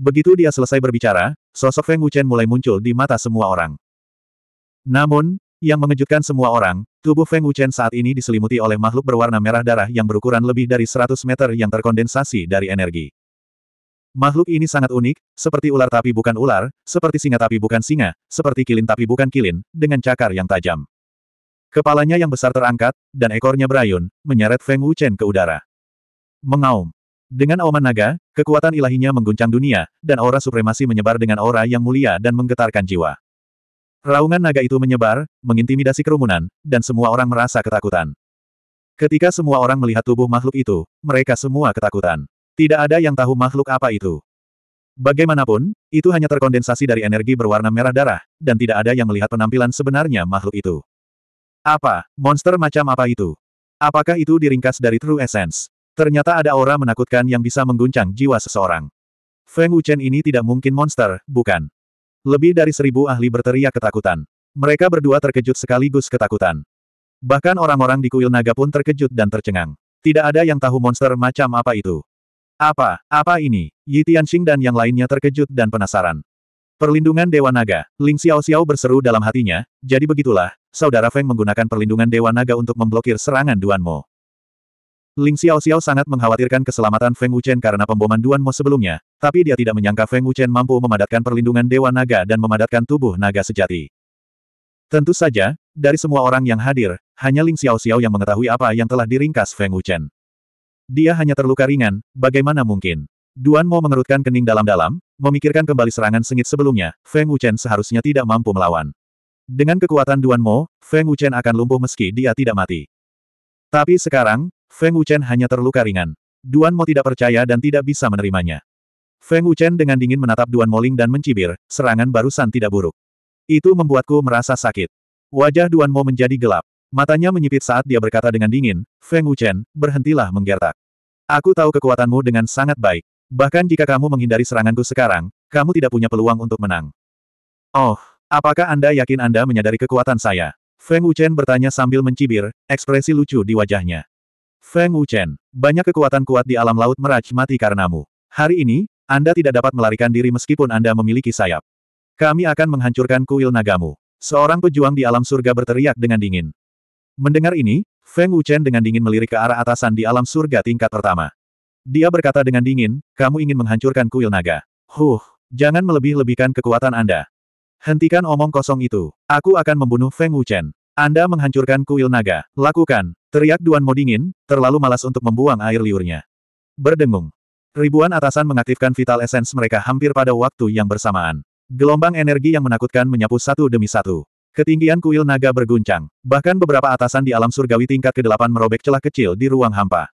Begitu dia selesai berbicara, sosok Feng Wuchen mulai muncul di mata semua orang. Namun, yang mengejutkan semua orang, tubuh Feng Wuchen saat ini diselimuti oleh makhluk berwarna merah darah yang berukuran lebih dari 100 meter yang terkondensasi dari energi. Makhluk ini sangat unik, seperti ular tapi bukan ular, seperti singa tapi bukan singa, seperti kilin tapi bukan kilin, dengan cakar yang tajam. Kepalanya yang besar terangkat, dan ekornya berayun, menyeret Feng Wuchen ke udara. Mengaum. Dengan auman naga, kekuatan ilahinya mengguncang dunia, dan aura supremasi menyebar dengan aura yang mulia dan menggetarkan jiwa. Raungan naga itu menyebar, mengintimidasi kerumunan, dan semua orang merasa ketakutan. Ketika semua orang melihat tubuh makhluk itu, mereka semua ketakutan. Tidak ada yang tahu makhluk apa itu. Bagaimanapun, itu hanya terkondensasi dari energi berwarna merah darah, dan tidak ada yang melihat penampilan sebenarnya makhluk itu. Apa, monster macam apa itu? Apakah itu diringkas dari True Essence? Ternyata ada aura menakutkan yang bisa mengguncang jiwa seseorang. Feng Wuchen ini tidak mungkin monster, bukan? Lebih dari seribu ahli berteriak ketakutan. Mereka berdua terkejut sekaligus ketakutan. Bahkan orang-orang di kuil naga pun terkejut dan tercengang. Tidak ada yang tahu monster macam apa itu. Apa, apa ini? Yi Tianxing dan yang lainnya terkejut dan penasaran. Perlindungan Dewa Naga, Ling Xiao Xiao berseru dalam hatinya, jadi begitulah, Saudara Feng menggunakan perlindungan Dewa Naga untuk memblokir serangan Duan Mo. Ling Xiao Xiao sangat mengkhawatirkan keselamatan Feng Wuchen karena pemboman Duan Mo sebelumnya, tapi dia tidak menyangka Feng Wuchen mampu memadatkan perlindungan Dewa Naga dan memadatkan tubuh naga sejati. Tentu saja, dari semua orang yang hadir, hanya Ling Xiao Xiao yang mengetahui apa yang telah diringkas Feng Wuchen. Dia hanya terluka ringan, bagaimana mungkin? Duan Mo mengerutkan kening dalam-dalam, memikirkan kembali serangan sengit sebelumnya, Feng Wuchen seharusnya tidak mampu melawan. Dengan kekuatan Duan Mo, Feng Wuchen akan lumpuh meski dia tidak mati. Tapi sekarang, Feng Wuchen hanya terluka ringan. Duan Mo tidak percaya dan tidak bisa menerimanya. Feng Wuchen dengan dingin menatap Duan Moling dan mencibir, serangan barusan tidak buruk. Itu membuatku merasa sakit. Wajah Duan Mo menjadi gelap. Matanya menyipit saat dia berkata dengan dingin, Feng Wuchen, berhentilah menggertak. Aku tahu kekuatanmu dengan sangat baik. Bahkan jika kamu menghindari seranganku sekarang, kamu tidak punya peluang untuk menang. Oh, apakah Anda yakin Anda menyadari kekuatan saya? Feng Wuchen bertanya sambil mencibir, ekspresi lucu di wajahnya. Feng Wuchen, banyak kekuatan kuat di alam laut meraj mati karenamu. Hari ini, Anda tidak dapat melarikan diri meskipun Anda memiliki sayap. Kami akan menghancurkan kuil nagamu. Seorang pejuang di alam surga berteriak dengan dingin. Mendengar ini, Feng Wuchen dengan dingin melirik ke arah atasan di alam surga tingkat pertama. Dia berkata dengan dingin, kamu ingin menghancurkan kuil naga. Huh, jangan melebih-lebihkan kekuatan Anda. Hentikan omong kosong itu. Aku akan membunuh Feng Wuchen. Anda menghancurkan kuil naga. Lakukan. Teriak Duan Mo dingin, terlalu malas untuk membuang air liurnya. Berdengung. Ribuan atasan mengaktifkan vital essence mereka hampir pada waktu yang bersamaan. Gelombang energi yang menakutkan menyapu satu demi satu. Ketinggian kuil naga berguncang. Bahkan beberapa atasan di alam surgawi tingkat ke-8 merobek celah kecil di ruang hampa.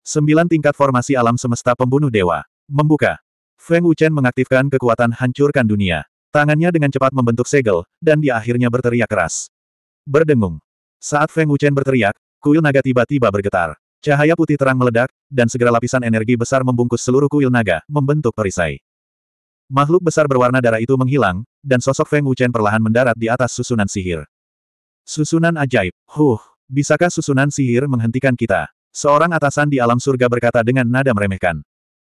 Sembilan tingkat formasi alam semesta pembunuh dewa. Membuka. Feng Wuchen mengaktifkan kekuatan hancurkan dunia. Tangannya dengan cepat membentuk segel, dan dia akhirnya berteriak keras. Berdengung. Saat Feng Wuchen berteriak, kuil naga tiba-tiba bergetar. Cahaya putih terang meledak, dan segera lapisan energi besar membungkus seluruh kuil naga, membentuk perisai. Makhluk besar berwarna darah itu menghilang, dan sosok Feng Wuchen perlahan mendarat di atas susunan sihir. Susunan ajaib. Huh, bisakah susunan sihir menghentikan kita? Seorang atasan di alam surga berkata dengan nada meremehkan.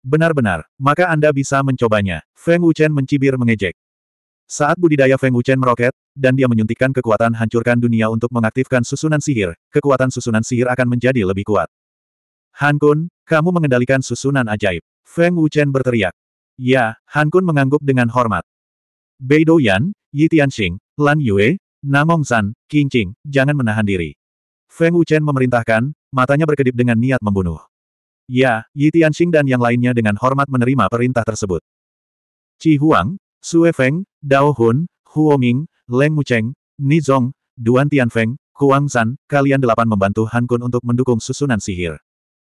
Benar-benar, maka Anda bisa mencobanya. Feng Wuchen mencibir mengejek. Saat budidaya Feng Wuchen meroket, dan dia menyuntikkan kekuatan hancurkan dunia untuk mengaktifkan susunan sihir, kekuatan susunan sihir akan menjadi lebih kuat. Han Kun, kamu mengendalikan susunan ajaib. Feng Wuchen berteriak. Ya, Han Kun mengangguk dengan hormat. Bei Douyan, Yi Tianxing, Lan Yue, Namong San, King Qing, jangan menahan diri. Feng Wuchen memerintahkan, matanya berkedip dengan niat membunuh. Ya, Yi Tianxing dan yang lainnya dengan hormat menerima perintah tersebut. Chi Huang, Sue Feng, Dao Hun, Huo Ming, Leng Mucheng, Nizong, Duan Tianfeng, Kuang San, kalian delapan membantu Han Kun untuk mendukung susunan sihir.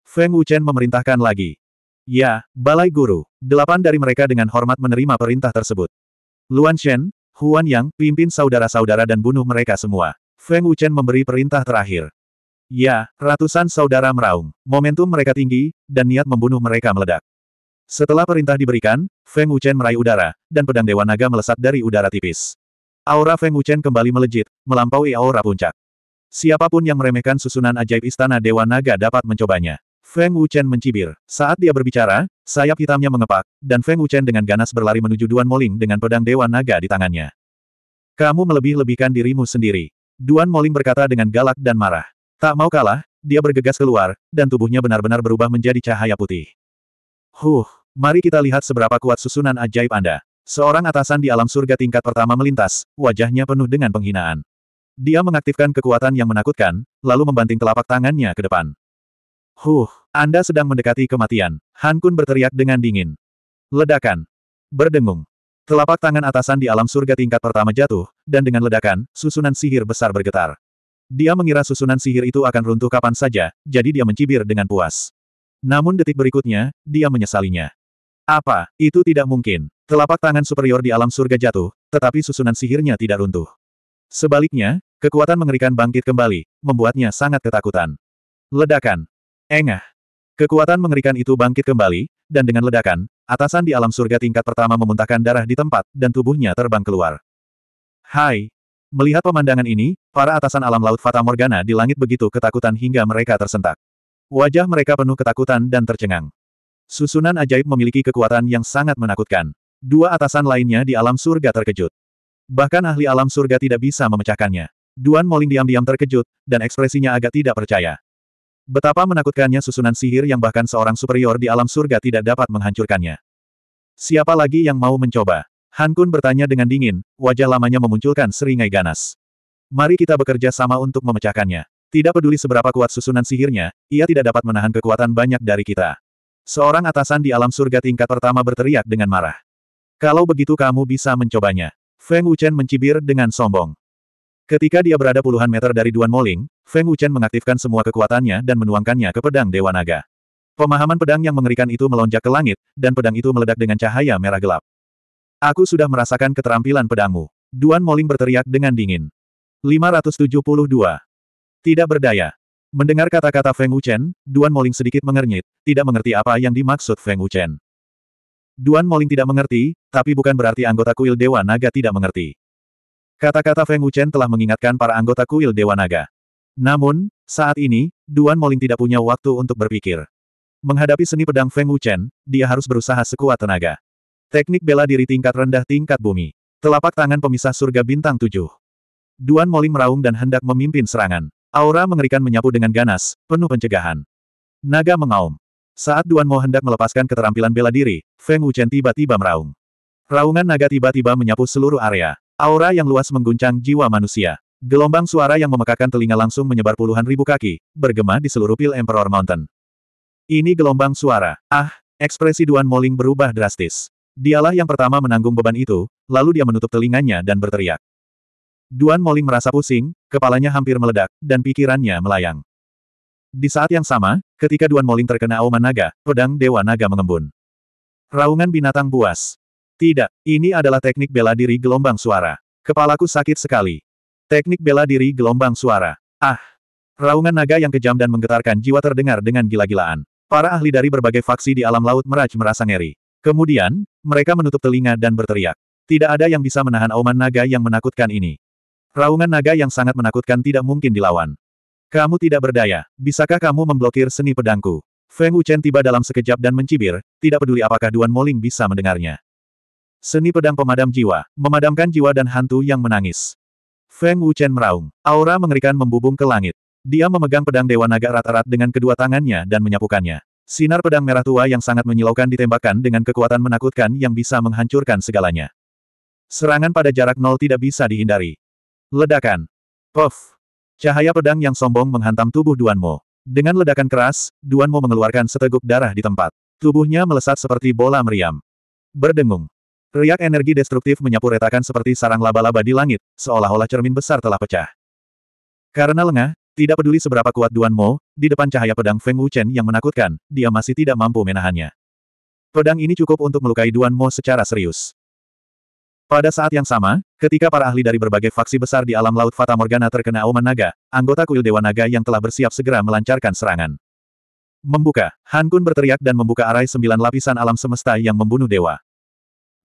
Feng Wuchen memerintahkan lagi. Ya, Balai Guru. Delapan dari mereka dengan hormat menerima perintah tersebut. Luan Shen, Huan Yang, pimpin saudara-saudara dan bunuh mereka semua. Feng Wuchen memberi perintah terakhir. Ya, ratusan saudara meraung. Momentum mereka tinggi, dan niat membunuh mereka meledak. Setelah perintah diberikan, Feng Wuchen meraih udara, dan pedang Dewa Naga melesat dari udara tipis. Aura Feng Wuchen kembali melejit, melampaui aura puncak. Siapapun yang meremehkan susunan ajaib istana Dewa Naga dapat mencobanya. Feng Wuchen mencibir. Saat dia berbicara, sayap hitamnya mengepak, dan Feng Wuchen dengan ganas berlari menuju Duan Moling dengan pedang Dewa Naga di tangannya. Kamu melebih-lebihkan dirimu sendiri. Duan Moling berkata dengan galak dan marah. Tak mau kalah, dia bergegas keluar, dan tubuhnya benar-benar berubah menjadi cahaya putih. Huh, mari kita lihat seberapa kuat susunan ajaib Anda. Seorang atasan di alam surga tingkat pertama melintas, wajahnya penuh dengan penghinaan. Dia mengaktifkan kekuatan yang menakutkan, lalu membanting telapak tangannya ke depan. Huh, Anda sedang mendekati kematian. Han Kun berteriak dengan dingin. Ledakan. Berdengung. Telapak tangan atasan di alam surga tingkat pertama jatuh, dan dengan ledakan, susunan sihir besar bergetar. Dia mengira susunan sihir itu akan runtuh kapan saja, jadi dia mencibir dengan puas. Namun detik berikutnya, dia menyesalinya. Apa, itu tidak mungkin. Telapak tangan superior di alam surga jatuh, tetapi susunan sihirnya tidak runtuh. Sebaliknya, kekuatan mengerikan bangkit kembali, membuatnya sangat ketakutan. Ledakan. Engah. Kekuatan mengerikan itu bangkit kembali, dan dengan ledakan, atasan di alam surga tingkat pertama memuntahkan darah di tempat, dan tubuhnya terbang keluar. Hai! Melihat pemandangan ini, para atasan alam laut Fata Morgana di langit begitu ketakutan hingga mereka tersentak. Wajah mereka penuh ketakutan dan tercengang. Susunan ajaib memiliki kekuatan yang sangat menakutkan. Dua atasan lainnya di alam surga terkejut. Bahkan ahli alam surga tidak bisa memecahkannya. Duan Moling diam-diam terkejut, dan ekspresinya agak tidak percaya. Betapa menakutkannya susunan sihir yang bahkan seorang superior di alam surga tidak dapat menghancurkannya. Siapa lagi yang mau mencoba? Han Kun bertanya dengan dingin, wajah lamanya memunculkan seringai ganas. Mari kita bekerja sama untuk memecahkannya. Tidak peduli seberapa kuat susunan sihirnya, ia tidak dapat menahan kekuatan banyak dari kita. Seorang atasan di alam surga tingkat pertama berteriak dengan marah. Kalau begitu kamu bisa mencobanya. Feng Wuchen mencibir dengan sombong. Ketika dia berada puluhan meter dari Duan Moling, Feng Wuchen mengaktifkan semua kekuatannya dan menuangkannya ke pedang Dewa Naga. Pemahaman pedang yang mengerikan itu melonjak ke langit, dan pedang itu meledak dengan cahaya merah gelap. Aku sudah merasakan keterampilan pedangmu. Duan Moling berteriak dengan dingin. 572. Tidak berdaya. Mendengar kata-kata Feng Wuchen, Duan Moling sedikit mengernyit, tidak mengerti apa yang dimaksud Feng Wuchen. Duan Moling tidak mengerti, tapi bukan berarti anggota kuil Dewa Naga tidak mengerti. Kata-kata Feng Wuchen telah mengingatkan para anggota kuil Dewa Naga. Namun, saat ini, Duan Moling tidak punya waktu untuk berpikir. Menghadapi seni pedang Feng Wuchen, dia harus berusaha sekuat tenaga. Teknik bela diri tingkat rendah tingkat bumi. Telapak tangan pemisah surga bintang tujuh. Duan Moling meraung dan hendak memimpin serangan. Aura mengerikan menyapu dengan ganas, penuh pencegahan. Naga mengaum. Saat Duan Mo hendak melepaskan keterampilan bela diri, Feng Wuchen tiba-tiba meraung. Raungan naga tiba-tiba menyapu seluruh area. Aura yang luas mengguncang jiwa manusia. Gelombang suara yang memekakan telinga langsung menyebar puluhan ribu kaki, bergema di seluruh pil Emperor Mountain. Ini gelombang suara. Ah, ekspresi Duan Moling berubah drastis. Dialah yang pertama menanggung beban itu, lalu dia menutup telinganya dan berteriak. Duan Moling merasa pusing, kepalanya hampir meledak, dan pikirannya melayang. Di saat yang sama, ketika Duan Moling terkena auman naga, pedang Dewa Naga mengembun. Raungan binatang buas. Tidak, ini adalah teknik bela diri gelombang suara. Kepalaku sakit sekali. Teknik bela diri gelombang suara. Ah! Raungan naga yang kejam dan menggetarkan jiwa terdengar dengan gila-gilaan. Para ahli dari berbagai faksi di alam laut meraj merasa ngeri. Kemudian, mereka menutup telinga dan berteriak. Tidak ada yang bisa menahan auman naga yang menakutkan ini. Raungan naga yang sangat menakutkan tidak mungkin dilawan. Kamu tidak berdaya. Bisakah kamu memblokir seni pedangku? Feng Wuchen tiba dalam sekejap dan mencibir, tidak peduli apakah Duan Moling bisa mendengarnya. Seni pedang pemadam jiwa, memadamkan jiwa dan hantu yang menangis. Feng Wuchen meraung. Aura mengerikan membubung ke langit. Dia memegang pedang Dewa Naga rata-rata dengan kedua tangannya dan menyapukannya. Sinar pedang merah tua yang sangat menyilaukan ditembakkan dengan kekuatan menakutkan yang bisa menghancurkan segalanya. Serangan pada jarak nol tidak bisa dihindari. Ledakan. Puff. Cahaya pedang yang sombong menghantam tubuh Duanmo. Dengan ledakan keras, Duanmo mengeluarkan seteguk darah di tempat. Tubuhnya melesat seperti bola meriam. Berdengung. Riak energi destruktif menyapu retakan seperti sarang laba-laba di langit, seolah-olah cermin besar telah pecah. Karena lengah, tidak peduli seberapa kuat Duan Mo, di depan cahaya pedang Feng Wuchen yang menakutkan, dia masih tidak mampu menahannya. Pedang ini cukup untuk melukai Duan Mo secara serius. Pada saat yang sama, ketika para ahli dari berbagai faksi besar di alam laut Fata Morgana terkena auman naga, anggota kuil Dewa Naga yang telah bersiap segera melancarkan serangan. Membuka, Han Kun berteriak dan membuka arai sembilan lapisan alam semesta yang membunuh dewa.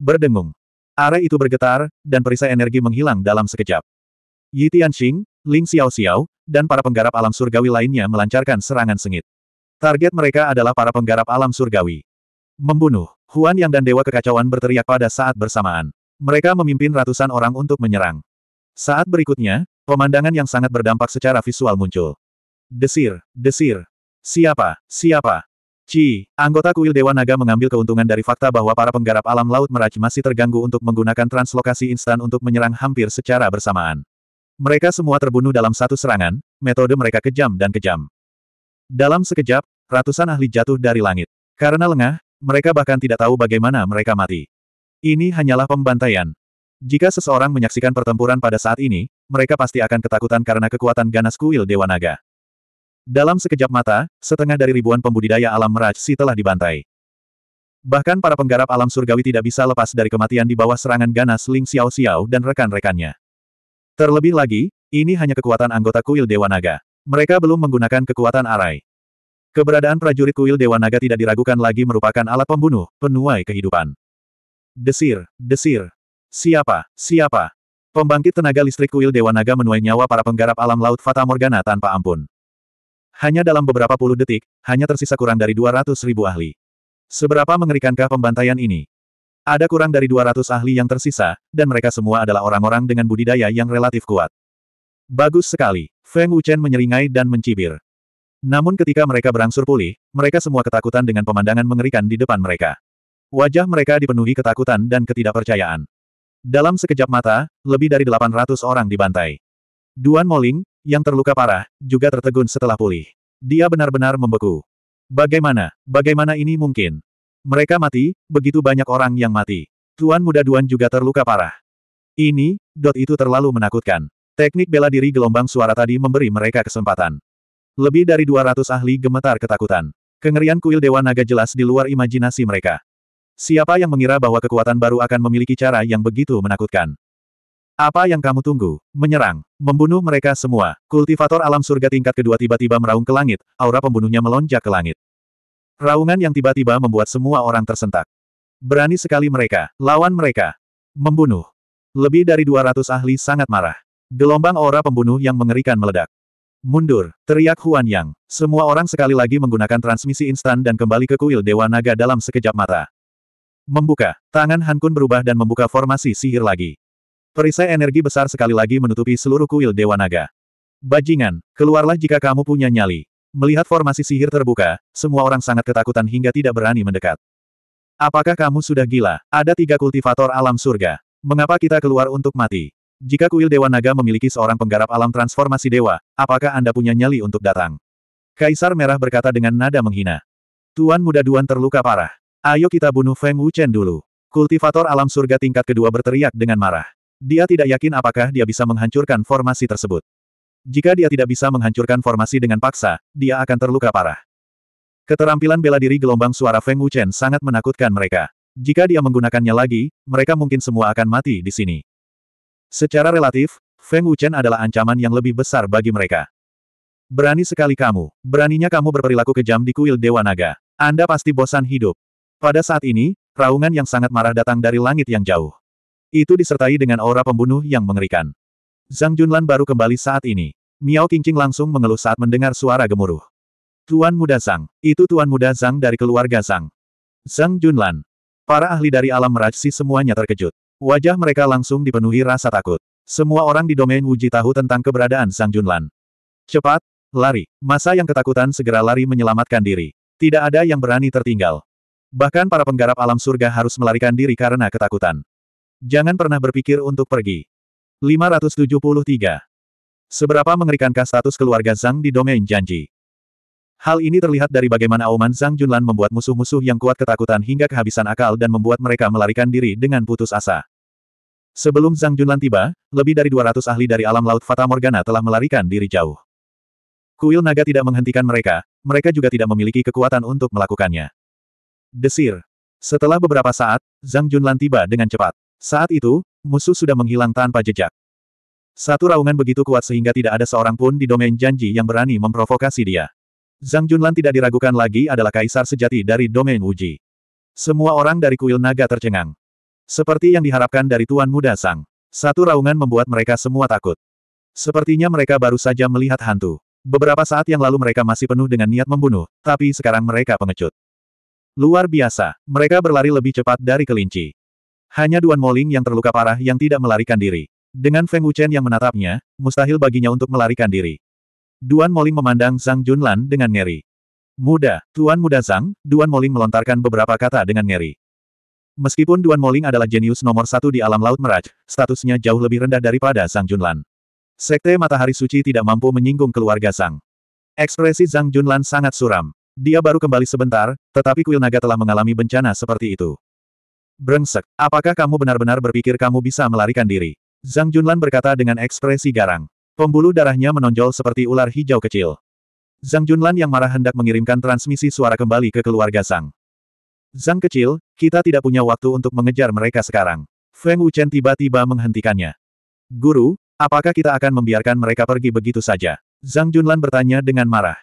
Berdengung. Arai itu bergetar, dan perisai energi menghilang dalam sekejap. Yi Tianxing, Ling Xiao Xiao, dan para penggarap alam surgawi lainnya melancarkan serangan sengit. Target mereka adalah para penggarap alam surgawi. Membunuh, Huan Yang dan Dewa Kekacauan berteriak pada saat bersamaan. Mereka memimpin ratusan orang untuk menyerang. Saat berikutnya, pemandangan yang sangat berdampak secara visual muncul. Desir, desir. Siapa, siapa? Ci, anggota kuil Dewa Naga mengambil keuntungan dari fakta bahwa para penggarap alam laut meraj masih terganggu untuk menggunakan translokasi instan untuk menyerang hampir secara bersamaan. Mereka semua terbunuh dalam satu serangan, metode mereka kejam dan kejam. Dalam sekejap, ratusan ahli jatuh dari langit. Karena lengah, mereka bahkan tidak tahu bagaimana mereka mati. Ini hanyalah pembantaian. Jika seseorang menyaksikan pertempuran pada saat ini, mereka pasti akan ketakutan karena kekuatan ganas kuil Dewa Naga. Dalam sekejap mata, setengah dari ribuan pembudidaya alam merajsi telah dibantai. Bahkan para penggarap alam surgawi tidak bisa lepas dari kematian di bawah serangan ganas Ling Xiao Xiao dan rekan-rekannya. Terlebih lagi, ini hanya kekuatan anggota kuil Dewa Naga. Mereka belum menggunakan kekuatan arai. Keberadaan prajurit kuil Dewa Naga tidak diragukan lagi merupakan alat pembunuh, penuai kehidupan. Desir, desir. Siapa, siapa? Pembangkit tenaga listrik kuil Dewa Naga menuai nyawa para penggarap alam laut Fata Morgana tanpa ampun. Hanya dalam beberapa puluh detik, hanya tersisa kurang dari 200 ribu ahli. Seberapa mengerikankah pembantaian ini? Ada kurang dari 200 ahli yang tersisa, dan mereka semua adalah orang-orang dengan budidaya yang relatif kuat. Bagus sekali, Feng Wuchen menyeringai dan mencibir. Namun ketika mereka berangsur pulih, mereka semua ketakutan dengan pemandangan mengerikan di depan mereka. Wajah mereka dipenuhi ketakutan dan ketidakpercayaan. Dalam sekejap mata, lebih dari 800 orang dibantai. Duan Moling, yang terluka parah, juga tertegun setelah pulih. Dia benar-benar membeku. Bagaimana, bagaimana ini mungkin? Mereka mati, begitu banyak orang yang mati. Tuan muda Duan juga terluka parah. Ini, dot itu terlalu menakutkan. Teknik bela diri gelombang suara tadi memberi mereka kesempatan. Lebih dari 200 ahli gemetar ketakutan. Kengerian kuil Dewa Naga jelas di luar imajinasi mereka. Siapa yang mengira bahwa kekuatan baru akan memiliki cara yang begitu menakutkan? Apa yang kamu tunggu? Menyerang. Membunuh mereka semua. Kultivator alam surga tingkat kedua tiba-tiba meraung ke langit, aura pembunuhnya melonjak ke langit. Raungan yang tiba-tiba membuat semua orang tersentak. Berani sekali mereka, lawan mereka. Membunuh. Lebih dari 200 ahli sangat marah. Gelombang aura pembunuh yang mengerikan meledak. Mundur, teriak Huan Yang. Semua orang sekali lagi menggunakan transmisi instan dan kembali ke kuil Dewa Naga dalam sekejap mata. Membuka. Tangan Han Kun berubah dan membuka formasi sihir lagi. Perisai energi besar sekali lagi menutupi seluruh kuil Dewa Naga. Bajingan, keluarlah jika kamu punya nyali. Melihat formasi sihir terbuka, semua orang sangat ketakutan hingga tidak berani mendekat. Apakah kamu sudah gila? Ada tiga kultivator alam surga. Mengapa kita keluar untuk mati? Jika kuil Dewa Naga memiliki seorang penggarap alam transformasi dewa, apakah Anda punya nyali untuk datang? Kaisar Merah berkata dengan nada menghina. Tuan muda Duan terluka parah. Ayo kita bunuh Feng Wuchen dulu. Kultivator alam surga tingkat kedua berteriak dengan marah. Dia tidak yakin apakah dia bisa menghancurkan formasi tersebut. Jika dia tidak bisa menghancurkan formasi dengan paksa, dia akan terluka parah. Keterampilan bela diri gelombang suara Feng Wuchen sangat menakutkan mereka. Jika dia menggunakannya lagi, mereka mungkin semua akan mati di sini. Secara relatif, Feng Wuchen adalah ancaman yang lebih besar bagi mereka. Berani sekali kamu, beraninya kamu berperilaku kejam di kuil Dewa Naga. Anda pasti bosan hidup. Pada saat ini, raungan yang sangat marah datang dari langit yang jauh. Itu disertai dengan aura pembunuh yang mengerikan. Zhang Junlan baru kembali saat ini. Miao Qingqing langsung mengeluh saat mendengar suara gemuruh. Tuan Muda Zhang, itu Tuan Muda Zhang dari keluarga Zhang. Zhang Junlan. Para ahli dari alam merajsi semuanya terkejut. Wajah mereka langsung dipenuhi rasa takut. Semua orang di domain Wuji tahu tentang keberadaan Zhang Junlan. Cepat, lari. Masa yang ketakutan segera lari menyelamatkan diri. Tidak ada yang berani tertinggal. Bahkan para penggarap alam surga harus melarikan diri karena ketakutan. Jangan pernah berpikir untuk pergi. 573. Seberapa mengerikankah status keluarga Zhang di domain janji? Hal ini terlihat dari bagaimana auman Zhang Junlan membuat musuh-musuh yang kuat ketakutan hingga kehabisan akal dan membuat mereka melarikan diri dengan putus asa. Sebelum Zhang Junlan tiba, lebih dari 200 ahli dari alam laut Fata Morgana telah melarikan diri jauh. Kuil naga tidak menghentikan mereka, mereka juga tidak memiliki kekuatan untuk melakukannya. Desir. Setelah beberapa saat, Zhang Junlan tiba dengan cepat. Saat itu, musuh sudah menghilang tanpa jejak. Satu raungan begitu kuat sehingga tidak ada seorang pun di domain janji yang berani memprovokasi dia. Zhang Junlan tidak diragukan lagi adalah kaisar sejati dari domain Wuji. Semua orang dari kuil naga tercengang. Seperti yang diharapkan dari Tuan Muda Sang. Satu raungan membuat mereka semua takut. Sepertinya mereka baru saja melihat hantu. Beberapa saat yang lalu mereka masih penuh dengan niat membunuh, tapi sekarang mereka pengecut. Luar biasa, mereka berlari lebih cepat dari kelinci. Hanya Duan Moling yang terluka parah yang tidak melarikan diri. Dengan Feng Wuchen yang menatapnya, mustahil baginya untuk melarikan diri. Duan Moling memandang Zhang Junlan dengan ngeri. Muda, Tuan Muda Zhang, Duan Moling melontarkan beberapa kata dengan ngeri. Meskipun Duan Moling adalah jenius nomor satu di alam laut Meraj, statusnya jauh lebih rendah daripada Zhang Junlan. Sekte Matahari Suci tidak mampu menyinggung keluarga Zhang. Ekspresi Zhang Junlan sangat suram. Dia baru kembali sebentar, tetapi kuil naga telah mengalami bencana seperti itu. Brengsek, apakah kamu benar-benar berpikir kamu bisa melarikan diri? Zhang Junlan berkata dengan ekspresi garang. Pembuluh darahnya menonjol seperti ular hijau kecil. Zhang Junlan yang marah hendak mengirimkan transmisi suara kembali ke keluarga Zhang. Zhang kecil, kita tidak punya waktu untuk mengejar mereka sekarang. Feng Wuchen tiba-tiba menghentikannya. Guru, apakah kita akan membiarkan mereka pergi begitu saja? Zhang Junlan bertanya dengan marah.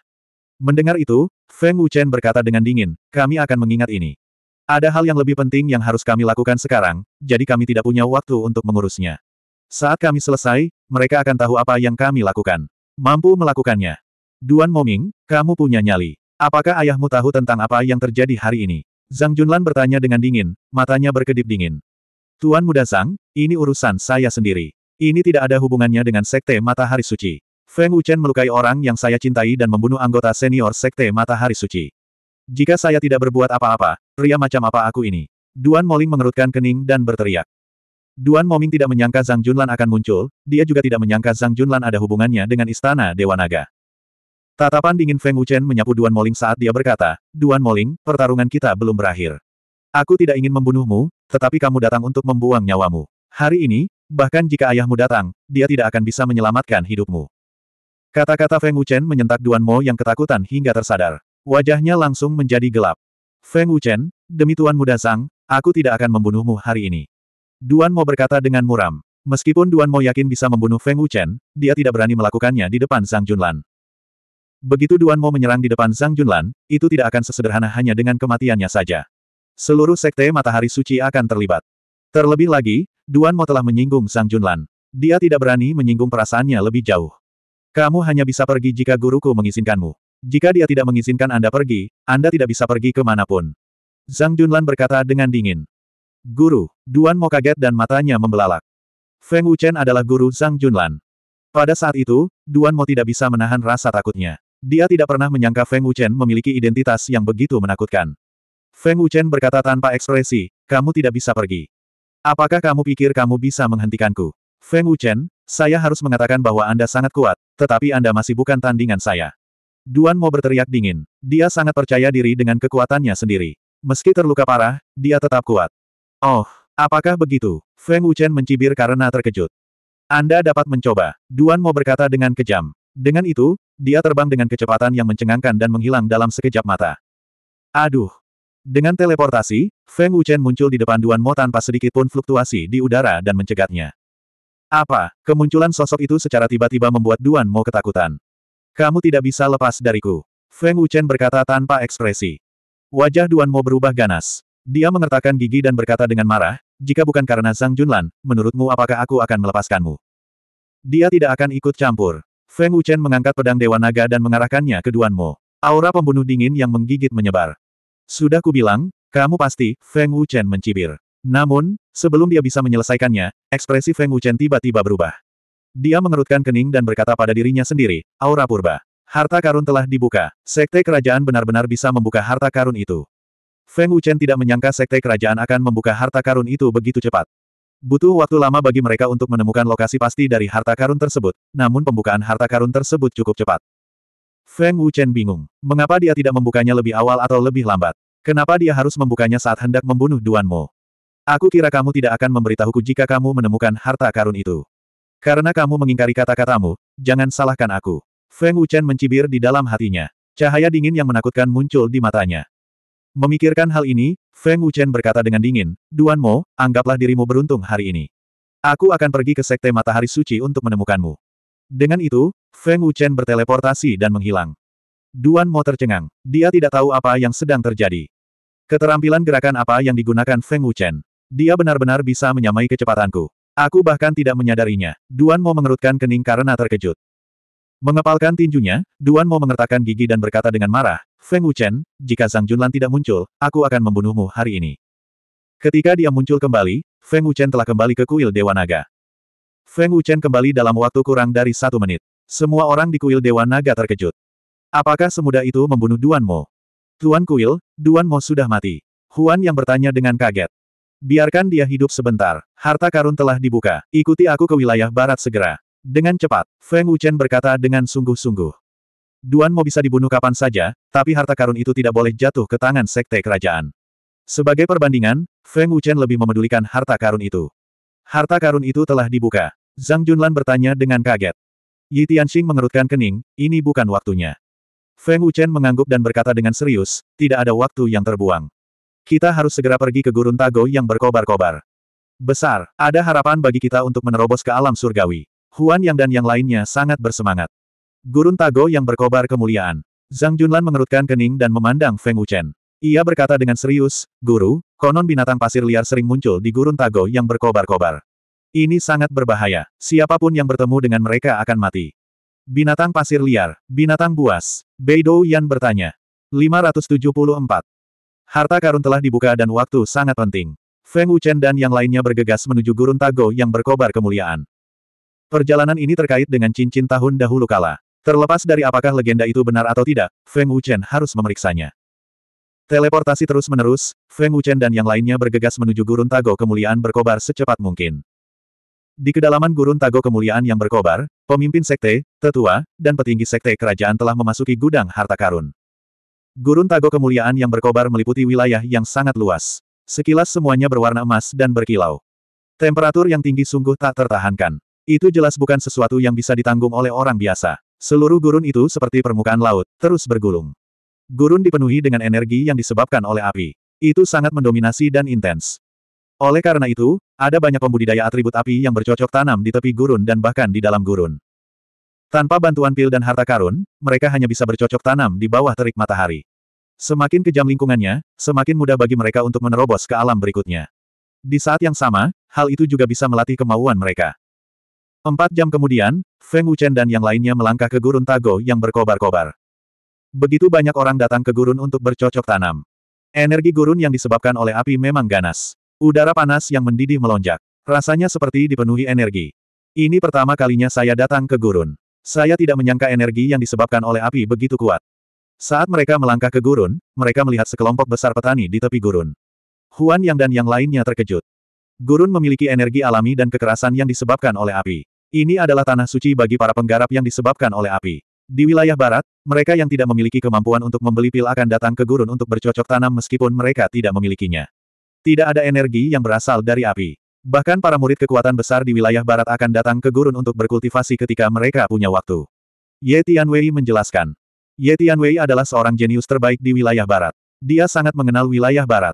Mendengar itu, Feng Wuchen berkata dengan dingin, kami akan mengingat ini. Ada hal yang lebih penting yang harus kami lakukan sekarang, jadi kami tidak punya waktu untuk mengurusnya. Saat kami selesai, mereka akan tahu apa yang kami lakukan. Mampu melakukannya. Duan Moming, kamu punya nyali. Apakah ayahmu tahu tentang apa yang terjadi hari ini? Zhang Junlan bertanya dengan dingin, matanya berkedip dingin. Tuan Muda Zhang, ini urusan saya sendiri. Ini tidak ada hubungannya dengan Sekte Matahari Suci. Feng Wuchen melukai orang yang saya cintai dan membunuh anggota senior Sekte Matahari Suci. Jika saya tidak berbuat apa-apa, pria macam apa aku ini? Duan Moling mengerutkan kening dan berteriak. Duan Moming tidak menyangka Zhang Junlan akan muncul, dia juga tidak menyangka Zhang Junlan ada hubungannya dengan Istana Dewa Naga. Tatapan dingin Feng Wuchen menyapu Duan Moling saat dia berkata, Duan Moling, pertarungan kita belum berakhir. Aku tidak ingin membunuhmu, tetapi kamu datang untuk membuang nyawamu. Hari ini, bahkan jika ayahmu datang, dia tidak akan bisa menyelamatkan hidupmu. Kata-kata Feng Wuchen menyentak Duan Mo yang ketakutan hingga tersadar. Wajahnya langsung menjadi gelap. Feng Wuchen, demi Tuan Muda Sang, aku tidak akan membunuhmu hari ini. Duan Mo berkata dengan muram. Meskipun Duan Mo yakin bisa membunuh Feng Wuchen, dia tidak berani melakukannya di depan Zhang Junlan. Begitu Duan Mo menyerang di depan Zhang Junlan, itu tidak akan sesederhana hanya dengan kematiannya saja. Seluruh sekte matahari suci akan terlibat. Terlebih lagi, Duan Mo telah menyinggung Zhang Junlan. Dia tidak berani menyinggung perasaannya lebih jauh. Kamu hanya bisa pergi jika guruku mengizinkanmu. Jika dia tidak mengizinkan Anda pergi, Anda tidak bisa pergi kemanapun. Zhang Junlan berkata dengan dingin. Guru, Duan Mo kaget dan matanya membelalak. Feng Wuchen adalah guru Zhang Junlan. Pada saat itu, Duan Mo tidak bisa menahan rasa takutnya. Dia tidak pernah menyangka Feng Wuchen memiliki identitas yang begitu menakutkan. Feng Wuchen berkata tanpa ekspresi, kamu tidak bisa pergi. Apakah kamu pikir kamu bisa menghentikanku? Feng Wuchen, saya harus mengatakan bahwa Anda sangat kuat, tetapi Anda masih bukan tandingan saya. Duan Mo berteriak dingin. Dia sangat percaya diri dengan kekuatannya sendiri. Meski terluka parah, dia tetap kuat. Oh, apakah begitu? Feng Wuchen mencibir karena terkejut. Anda dapat mencoba. Duan Mo berkata dengan kejam. Dengan itu, dia terbang dengan kecepatan yang mencengangkan dan menghilang dalam sekejap mata. Aduh. Dengan teleportasi, Feng Wuchen muncul di depan Duan Mo tanpa sedikit pun fluktuasi di udara dan mencegatnya. Apa, kemunculan sosok itu secara tiba-tiba membuat Duan Mo ketakutan. Kamu tidak bisa lepas dariku. Feng Wuchen berkata tanpa ekspresi. Wajah Duan Mo berubah ganas. Dia mengertakkan gigi dan berkata dengan marah, jika bukan karena Zhang Junlan, menurutmu apakah aku akan melepaskanmu? Dia tidak akan ikut campur. Feng Wuchen mengangkat pedang Dewa Naga dan mengarahkannya ke Duan Mo. Aura pembunuh dingin yang menggigit menyebar. Sudah kubilang, kamu pasti, Feng Wuchen mencibir. Namun, sebelum dia bisa menyelesaikannya, ekspresi Feng Wuchen tiba-tiba berubah. Dia mengerutkan kening dan berkata pada dirinya sendiri, aura purba. Harta karun telah dibuka, sekte kerajaan benar-benar bisa membuka harta karun itu. Feng Wuchen tidak menyangka sekte kerajaan akan membuka harta karun itu begitu cepat. Butuh waktu lama bagi mereka untuk menemukan lokasi pasti dari harta karun tersebut, namun pembukaan harta karun tersebut cukup cepat. Feng Wuchen bingung. Mengapa dia tidak membukanya lebih awal atau lebih lambat? Kenapa dia harus membukanya saat hendak membunuh Duan Mo? Aku kira kamu tidak akan memberitahuku jika kamu menemukan harta karun itu. Karena kamu mengingkari kata-katamu, jangan salahkan aku. Feng Wuchen mencibir di dalam hatinya. Cahaya dingin yang menakutkan muncul di matanya. Memikirkan hal ini, Feng Wuchen berkata dengan dingin, Duan Mo, anggaplah dirimu beruntung hari ini. Aku akan pergi ke Sekte Matahari Suci untuk menemukanmu. Dengan itu, Feng Wuchen berteleportasi dan menghilang. Duan Mo tercengang. Dia tidak tahu apa yang sedang terjadi. Keterampilan gerakan apa yang digunakan Feng Wuchen. Dia benar-benar bisa menyamai kecepatanku. Aku bahkan tidak menyadarinya. Duan Mo mengerutkan kening karena terkejut. Mengepalkan tinjunya, Duan Mo mengertakkan gigi dan berkata dengan marah, Feng Wuchen, jika Zhang Junlan tidak muncul, aku akan membunuhmu hari ini. Ketika dia muncul kembali, Feng Wuchen telah kembali ke kuil Dewa Naga. Feng Wuchen kembali dalam waktu kurang dari satu menit. Semua orang di kuil Dewa Naga terkejut. Apakah semudah itu membunuh Duan Mo? Tuan kuil, Duan Mo sudah mati. Huan yang bertanya dengan kaget. Biarkan dia hidup sebentar, harta karun telah dibuka, ikuti aku ke wilayah barat segera. Dengan cepat, Feng Wuchen berkata dengan sungguh-sungguh. Duan mau bisa dibunuh kapan saja, tapi harta karun itu tidak boleh jatuh ke tangan sekte kerajaan. Sebagai perbandingan, Feng Wuchen lebih memedulikan harta karun itu. Harta karun itu telah dibuka. Zhang Junlan bertanya dengan kaget. Yi Tianxing mengerutkan kening, ini bukan waktunya. Feng Wuchen mengangguk dan berkata dengan serius, tidak ada waktu yang terbuang. Kita harus segera pergi ke gurun Tago yang berkobar-kobar. Besar, ada harapan bagi kita untuk menerobos ke alam surgawi. Huan Yang dan yang lainnya sangat bersemangat. Gurun Tago yang berkobar kemuliaan. Zhang Junlan mengerutkan kening dan memandang Feng Wuchen. Ia berkata dengan serius, Guru, konon binatang pasir liar sering muncul di gurun Tago yang berkobar-kobar. Ini sangat berbahaya. Siapapun yang bertemu dengan mereka akan mati. Binatang pasir liar, binatang buas. Beidou Yan bertanya. 574. Harta karun telah dibuka dan waktu sangat penting. Feng Wuchen dan yang lainnya bergegas menuju gurun Tago yang berkobar kemuliaan. Perjalanan ini terkait dengan cincin tahun dahulu kala. Terlepas dari apakah legenda itu benar atau tidak, Feng Wuchen harus memeriksanya. Teleportasi terus-menerus, Feng Wuchen dan yang lainnya bergegas menuju gurun Tago kemuliaan berkobar secepat mungkin. Di kedalaman gurun Tago Kemuliaan yang berkobar, pemimpin sekte, tetua, dan petinggi sekte kerajaan telah memasuki gudang harta karun. Gurun Tago Kemuliaan yang berkobar meliputi wilayah yang sangat luas. Sekilas semuanya berwarna emas dan berkilau. Temperatur yang tinggi sungguh tak tertahankan. Itu jelas bukan sesuatu yang bisa ditanggung oleh orang biasa. Seluruh gurun itu seperti permukaan laut, terus bergulung. Gurun dipenuhi dengan energi yang disebabkan oleh api. Itu sangat mendominasi dan intens. Oleh karena itu, ada banyak pembudidaya atribut api yang bercocok tanam di tepi gurun dan bahkan di dalam gurun. Tanpa bantuan pil dan harta karun, mereka hanya bisa bercocok tanam di bawah terik matahari. Semakin kejam lingkungannya, semakin mudah bagi mereka untuk menerobos ke alam berikutnya. Di saat yang sama, hal itu juga bisa melatih kemauan mereka. Empat jam kemudian, Feng Wuchen dan yang lainnya melangkah ke gurun Tago yang berkobar-kobar. Begitu banyak orang datang ke gurun untuk bercocok tanam. Energi gurun yang disebabkan oleh api memang ganas. Udara panas yang mendidih melonjak. Rasanya seperti dipenuhi energi. Ini pertama kalinya saya datang ke gurun. Saya tidak menyangka energi yang disebabkan oleh api begitu kuat. Saat mereka melangkah ke gurun, mereka melihat sekelompok besar petani di tepi gurun. Huan Yang dan yang lainnya terkejut. Gurun memiliki energi alami dan kekerasan yang disebabkan oleh api. Ini adalah tanah suci bagi para penggarap yang disebabkan oleh api. Di wilayah barat, mereka yang tidak memiliki kemampuan untuk membeli pil akan datang ke gurun untuk bercocok tanam meskipun mereka tidak memilikinya. Tidak ada energi yang berasal dari api. Bahkan para murid kekuatan besar di wilayah barat akan datang ke gurun untuk berkultivasi ketika mereka punya waktu. Ye Tianwei menjelaskan. Ye Tianwei adalah seorang jenius terbaik di wilayah barat. Dia sangat mengenal wilayah barat.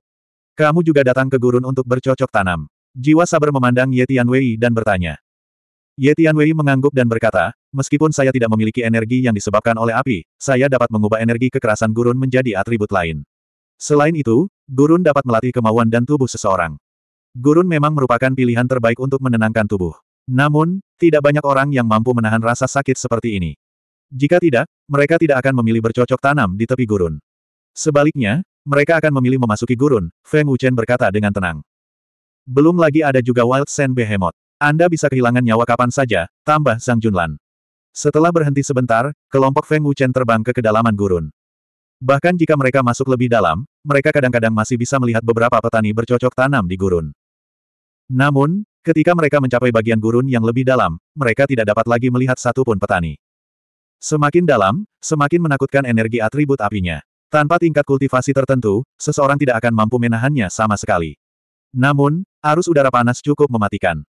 Kamu juga datang ke gurun untuk bercocok tanam. Jiwa sabar memandang Ye Tianwei dan bertanya. Ye Tianwei mengangguk dan berkata, meskipun saya tidak memiliki energi yang disebabkan oleh api, saya dapat mengubah energi kekerasan gurun menjadi atribut lain. Selain itu, gurun dapat melatih kemauan dan tubuh seseorang. Gurun memang merupakan pilihan terbaik untuk menenangkan tubuh. Namun, tidak banyak orang yang mampu menahan rasa sakit seperti ini. Jika tidak, mereka tidak akan memilih bercocok tanam di tepi gurun. Sebaliknya, mereka akan memilih memasuki gurun, Feng Wuchen berkata dengan tenang. Belum lagi ada juga Wild Sand Behemoth. Anda bisa kehilangan nyawa kapan saja, tambah Zhang Junlan. Setelah berhenti sebentar, kelompok Feng Wuchen terbang ke kedalaman gurun. Bahkan jika mereka masuk lebih dalam, mereka kadang-kadang masih bisa melihat beberapa petani bercocok tanam di gurun. Namun, ketika mereka mencapai bagian gurun yang lebih dalam, mereka tidak dapat lagi melihat satupun petani. Semakin dalam, semakin menakutkan energi atribut apinya. Tanpa tingkat kultivasi tertentu, seseorang tidak akan mampu menahannya sama sekali. Namun, arus udara panas cukup mematikan.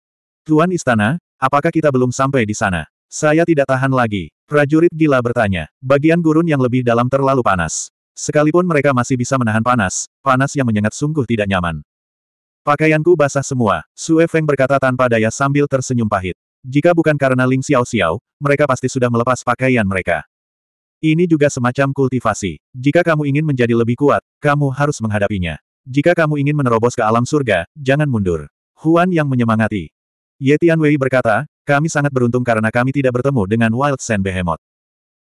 Tuan Istana, apakah kita belum sampai di sana? Saya tidak tahan lagi. Prajurit gila bertanya. Bagian gurun yang lebih dalam terlalu panas. Sekalipun mereka masih bisa menahan panas, panas yang menyengat sungguh tidak nyaman. Pakaianku basah semua, Sue Feng berkata tanpa daya sambil tersenyum pahit. Jika bukan karena Ling Xiao Xiao, mereka pasti sudah melepas pakaian mereka. Ini juga semacam kultivasi. Jika kamu ingin menjadi lebih kuat, kamu harus menghadapinya. Jika kamu ingin menerobos ke alam surga, jangan mundur. Huan yang menyemangati. Ye Tianwei berkata, kami sangat beruntung karena kami tidak bertemu dengan Wild Sand Behemoth.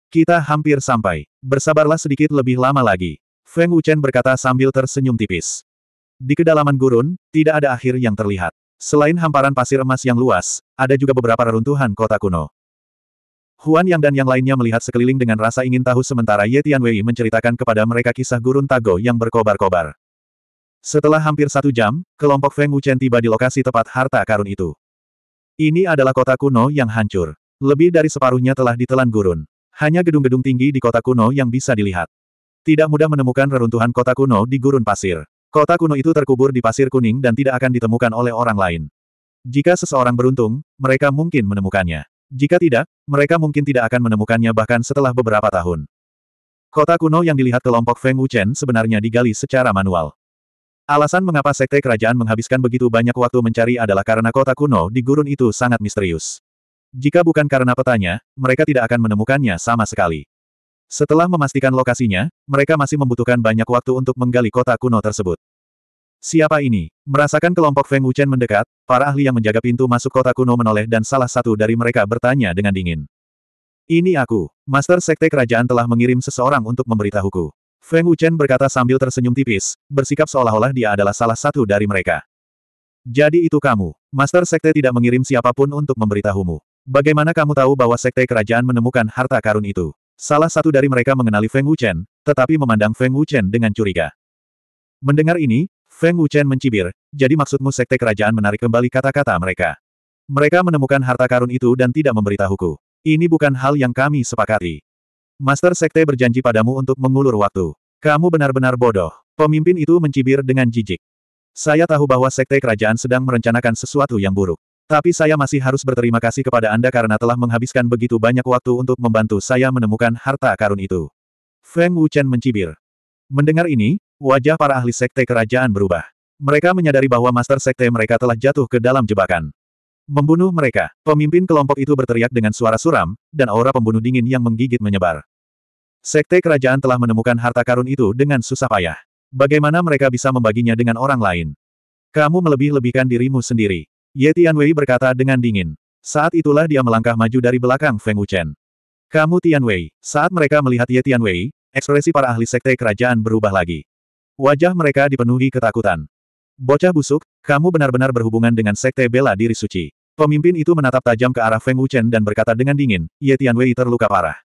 Kita hampir sampai. Bersabarlah sedikit lebih lama lagi. Feng Wuchen berkata sambil tersenyum tipis. Di kedalaman gurun, tidak ada akhir yang terlihat. Selain hamparan pasir emas yang luas, ada juga beberapa reruntuhan kota kuno. Huan Yang dan yang lainnya melihat sekeliling dengan rasa ingin tahu sementara Ye Tianwei menceritakan kepada mereka kisah gurun Tago yang berkobar-kobar. Setelah hampir satu jam, kelompok Feng Wuchen tiba di lokasi tepat harta karun itu. Ini adalah kota kuno yang hancur. Lebih dari separuhnya telah ditelan gurun. Hanya gedung-gedung tinggi di kota kuno yang bisa dilihat. Tidak mudah menemukan reruntuhan kota kuno di gurun pasir. Kota kuno itu terkubur di pasir kuning dan tidak akan ditemukan oleh orang lain. Jika seseorang beruntung, mereka mungkin menemukannya. Jika tidak, mereka mungkin tidak akan menemukannya bahkan setelah beberapa tahun. Kota kuno yang dilihat kelompok Feng Wuchen sebenarnya digali secara manual. Alasan mengapa sekte kerajaan menghabiskan begitu banyak waktu mencari adalah karena kota kuno di gurun itu sangat misterius. Jika bukan karena petanya, mereka tidak akan menemukannya sama sekali. Setelah memastikan lokasinya, mereka masih membutuhkan banyak waktu untuk menggali kota kuno tersebut. Siapa ini? Merasakan kelompok Feng Wuchen mendekat, para ahli yang menjaga pintu masuk kota kuno menoleh dan salah satu dari mereka bertanya dengan dingin. Ini aku. Master Sekte Kerajaan telah mengirim seseorang untuk memberitahuku. Feng Wuchen berkata sambil tersenyum tipis, bersikap seolah-olah dia adalah salah satu dari mereka. Jadi itu kamu. Master Sekte tidak mengirim siapapun untuk memberitahumu. Bagaimana kamu tahu bahwa Sekte Kerajaan menemukan harta karun itu? Salah satu dari mereka mengenali Feng Wuchen, tetapi memandang Feng Wuchen dengan curiga. Mendengar ini, Feng Wuchen mencibir, jadi maksudmu sekte kerajaan menarik kembali kata-kata mereka. Mereka menemukan harta karun itu dan tidak memberitahuku. Ini bukan hal yang kami sepakati. Master Sekte berjanji padamu untuk mengulur waktu. Kamu benar-benar bodoh. Pemimpin itu mencibir dengan jijik. Saya tahu bahwa Sekte Kerajaan sedang merencanakan sesuatu yang buruk. Tapi saya masih harus berterima kasih kepada Anda karena telah menghabiskan begitu banyak waktu untuk membantu saya menemukan harta karun itu. Feng Wuchen mencibir. Mendengar ini, wajah para ahli sekte kerajaan berubah. Mereka menyadari bahwa master sekte mereka telah jatuh ke dalam jebakan. Membunuh mereka, pemimpin kelompok itu berteriak dengan suara suram, dan aura pembunuh dingin yang menggigit menyebar. Sekte kerajaan telah menemukan harta karun itu dengan susah payah. Bagaimana mereka bisa membaginya dengan orang lain? Kamu melebih-lebihkan dirimu sendiri. Ye Tianwei berkata dengan dingin. Saat itulah dia melangkah maju dari belakang Feng Wuchen. Kamu Tianwei. Saat mereka melihat Ye Tianwei, ekspresi para ahli sekte kerajaan berubah lagi. Wajah mereka dipenuhi ketakutan. Bocah busuk, kamu benar-benar berhubungan dengan sekte bela diri suci. Pemimpin itu menatap tajam ke arah Feng Wuchen dan berkata dengan dingin, Ye Tianwei terluka parah.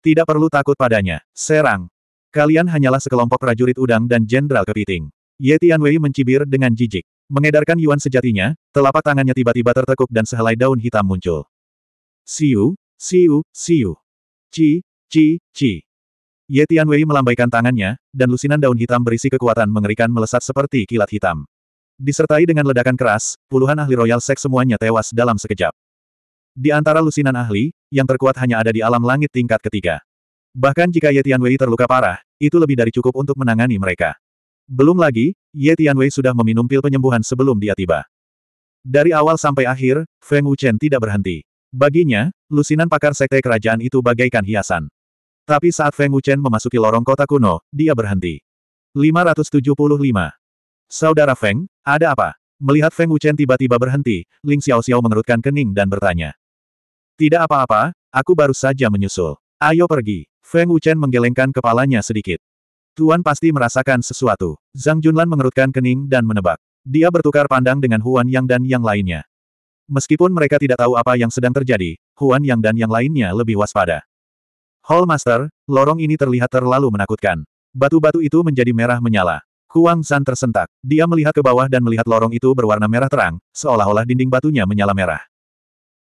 Tidak perlu takut padanya. Serang. Kalian hanyalah sekelompok prajurit udang dan jenderal kepiting. Ye Tianwei mencibir dengan jijik. Mengedarkan Yuan sejatinya, telapak tangannya tiba-tiba tertekuk dan sehelai daun hitam muncul. Siu, siu, siu. Ci, ci, ci. Ye Tianwei melambaikan tangannya, dan lusinan daun hitam berisi kekuatan mengerikan melesat seperti kilat hitam. Disertai dengan ledakan keras, puluhan ahli Royal Sek semuanya tewas dalam sekejap. Di antara lusinan ahli, yang terkuat hanya ada di alam langit tingkat ketiga. Bahkan jika Ye Tianwei terluka parah, itu lebih dari cukup untuk menangani mereka. Belum lagi, Ye Tianwei sudah meminum pil penyembuhan sebelum dia tiba. Dari awal sampai akhir, Feng Wuchen tidak berhenti. Baginya, lusinan pakar sekte kerajaan itu bagaikan hiasan. Tapi saat Feng Wuchen memasuki lorong kota kuno, dia berhenti. 575. Saudara Feng, ada apa? Melihat Feng Wuchen tiba-tiba berhenti, Ling Xiao Xiao mengerutkan kening dan bertanya. Tidak apa-apa, aku baru saja menyusul. Ayo pergi. Feng Wuchen menggelengkan kepalanya sedikit. Tuan pasti merasakan sesuatu. Zhang Junlan mengerutkan kening dan menebak. Dia bertukar pandang dengan Huan Yang dan yang lainnya. Meskipun mereka tidak tahu apa yang sedang terjadi, Huan Yang dan yang lainnya lebih waspada. Hall Master, lorong ini terlihat terlalu menakutkan. Batu-batu itu menjadi merah menyala. Huang San tersentak. Dia melihat ke bawah dan melihat lorong itu berwarna merah terang, seolah-olah dinding batunya menyala merah.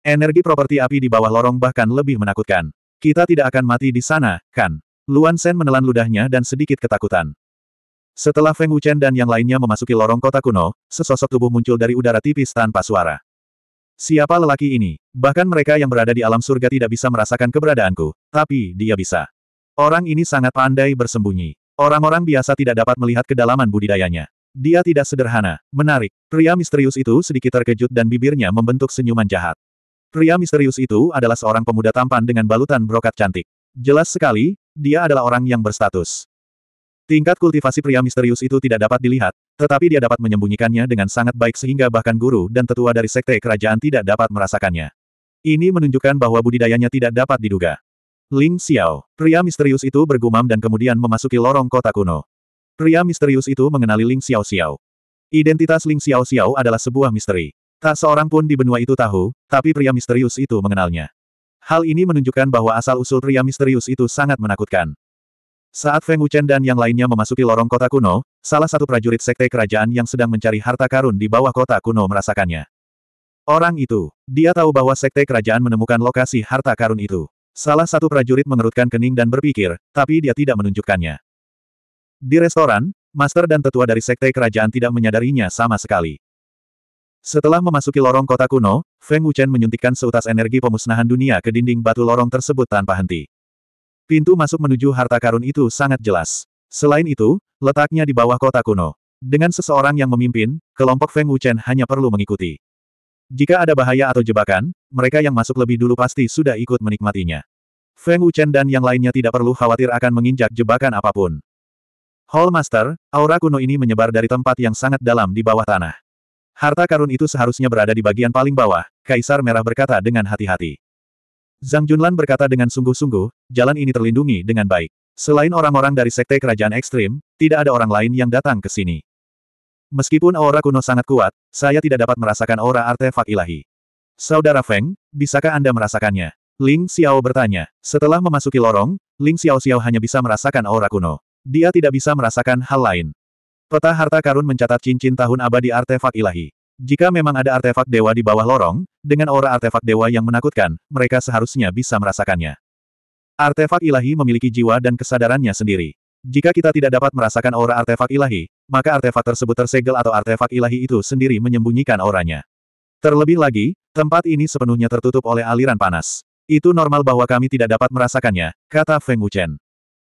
Energi properti api di bawah lorong bahkan lebih menakutkan. Kita tidak akan mati di sana, kan? Luan Sen menelan ludahnya dan sedikit ketakutan. Setelah Feng Wuchen dan yang lainnya memasuki lorong kota kuno, sesosok tubuh muncul dari udara tipis tanpa suara. Siapa lelaki ini? Bahkan mereka yang berada di alam surga tidak bisa merasakan keberadaanku, tapi dia bisa. Orang ini sangat pandai bersembunyi. Orang-orang biasa tidak dapat melihat kedalaman budidayanya. Dia tidak sederhana, menarik. Pria misterius itu sedikit terkejut dan bibirnya membentuk senyuman jahat. Pria misterius itu adalah seorang pemuda tampan dengan balutan brokat cantik. Jelas sekali, dia adalah orang yang berstatus. Tingkat kultivasi pria misterius itu tidak dapat dilihat, tetapi dia dapat menyembunyikannya dengan sangat baik sehingga bahkan guru dan tetua dari sekte kerajaan tidak dapat merasakannya. Ini menunjukkan bahwa budidayanya tidak dapat diduga. Ling Xiao, pria misterius itu bergumam dan kemudian memasuki lorong kota kuno. Pria misterius itu mengenali Ling Xiao Xiao. Identitas Ling Xiao Xiao adalah sebuah misteri. Tak seorang pun di benua itu tahu, tapi pria misterius itu mengenalnya. Hal ini menunjukkan bahwa asal-usul pria misterius itu sangat menakutkan. Saat Feng Wuchen dan yang lainnya memasuki lorong kota kuno, salah satu prajurit sekte kerajaan yang sedang mencari harta karun di bawah kota kuno merasakannya. Orang itu, dia tahu bahwa sekte kerajaan menemukan lokasi harta karun itu. Salah satu prajurit mengerutkan kening dan berpikir, tapi dia tidak menunjukkannya. Di restoran, master dan tetua dari sekte kerajaan tidak menyadarinya sama sekali. Setelah memasuki lorong kota kuno, Feng Wuchen menyuntikkan seutas energi pemusnahan dunia ke dinding batu lorong tersebut tanpa henti. Pintu masuk menuju harta karun itu sangat jelas. Selain itu, letaknya di bawah kota kuno. Dengan seseorang yang memimpin, kelompok Feng Wuchen hanya perlu mengikuti. Jika ada bahaya atau jebakan, mereka yang masuk lebih dulu pasti sudah ikut menikmatinya. Feng Wuchen dan yang lainnya tidak perlu khawatir akan menginjak jebakan apapun. Hall Master, aura kuno ini menyebar dari tempat yang sangat dalam di bawah tanah. Harta karun itu seharusnya berada di bagian paling bawah, Kaisar Merah berkata dengan hati-hati. Zhang Junlan berkata dengan sungguh-sungguh, jalan ini terlindungi dengan baik. Selain orang-orang dari sekte kerajaan ekstrim, tidak ada orang lain yang datang ke sini. Meskipun aura kuno sangat kuat, saya tidak dapat merasakan aura artefak ilahi. Saudara Feng, bisakah Anda merasakannya? Ling Xiao bertanya. Setelah memasuki lorong, Ling Xiao Xiao hanya bisa merasakan aura kuno. Dia tidak bisa merasakan hal lain. Peta harta karun mencatat cincin tahun abadi artefak ilahi. Jika memang ada artefak dewa di bawah lorong, dengan aura artefak dewa yang menakutkan, mereka seharusnya bisa merasakannya. Artefak ilahi memiliki jiwa dan kesadarannya sendiri. Jika kita tidak dapat merasakan aura artefak ilahi, maka artefak tersebut tersegel atau artefak ilahi itu sendiri menyembunyikan auranya. Terlebih lagi, tempat ini sepenuhnya tertutup oleh aliran panas. Itu normal bahwa kami tidak dapat merasakannya, kata Feng Wuchen.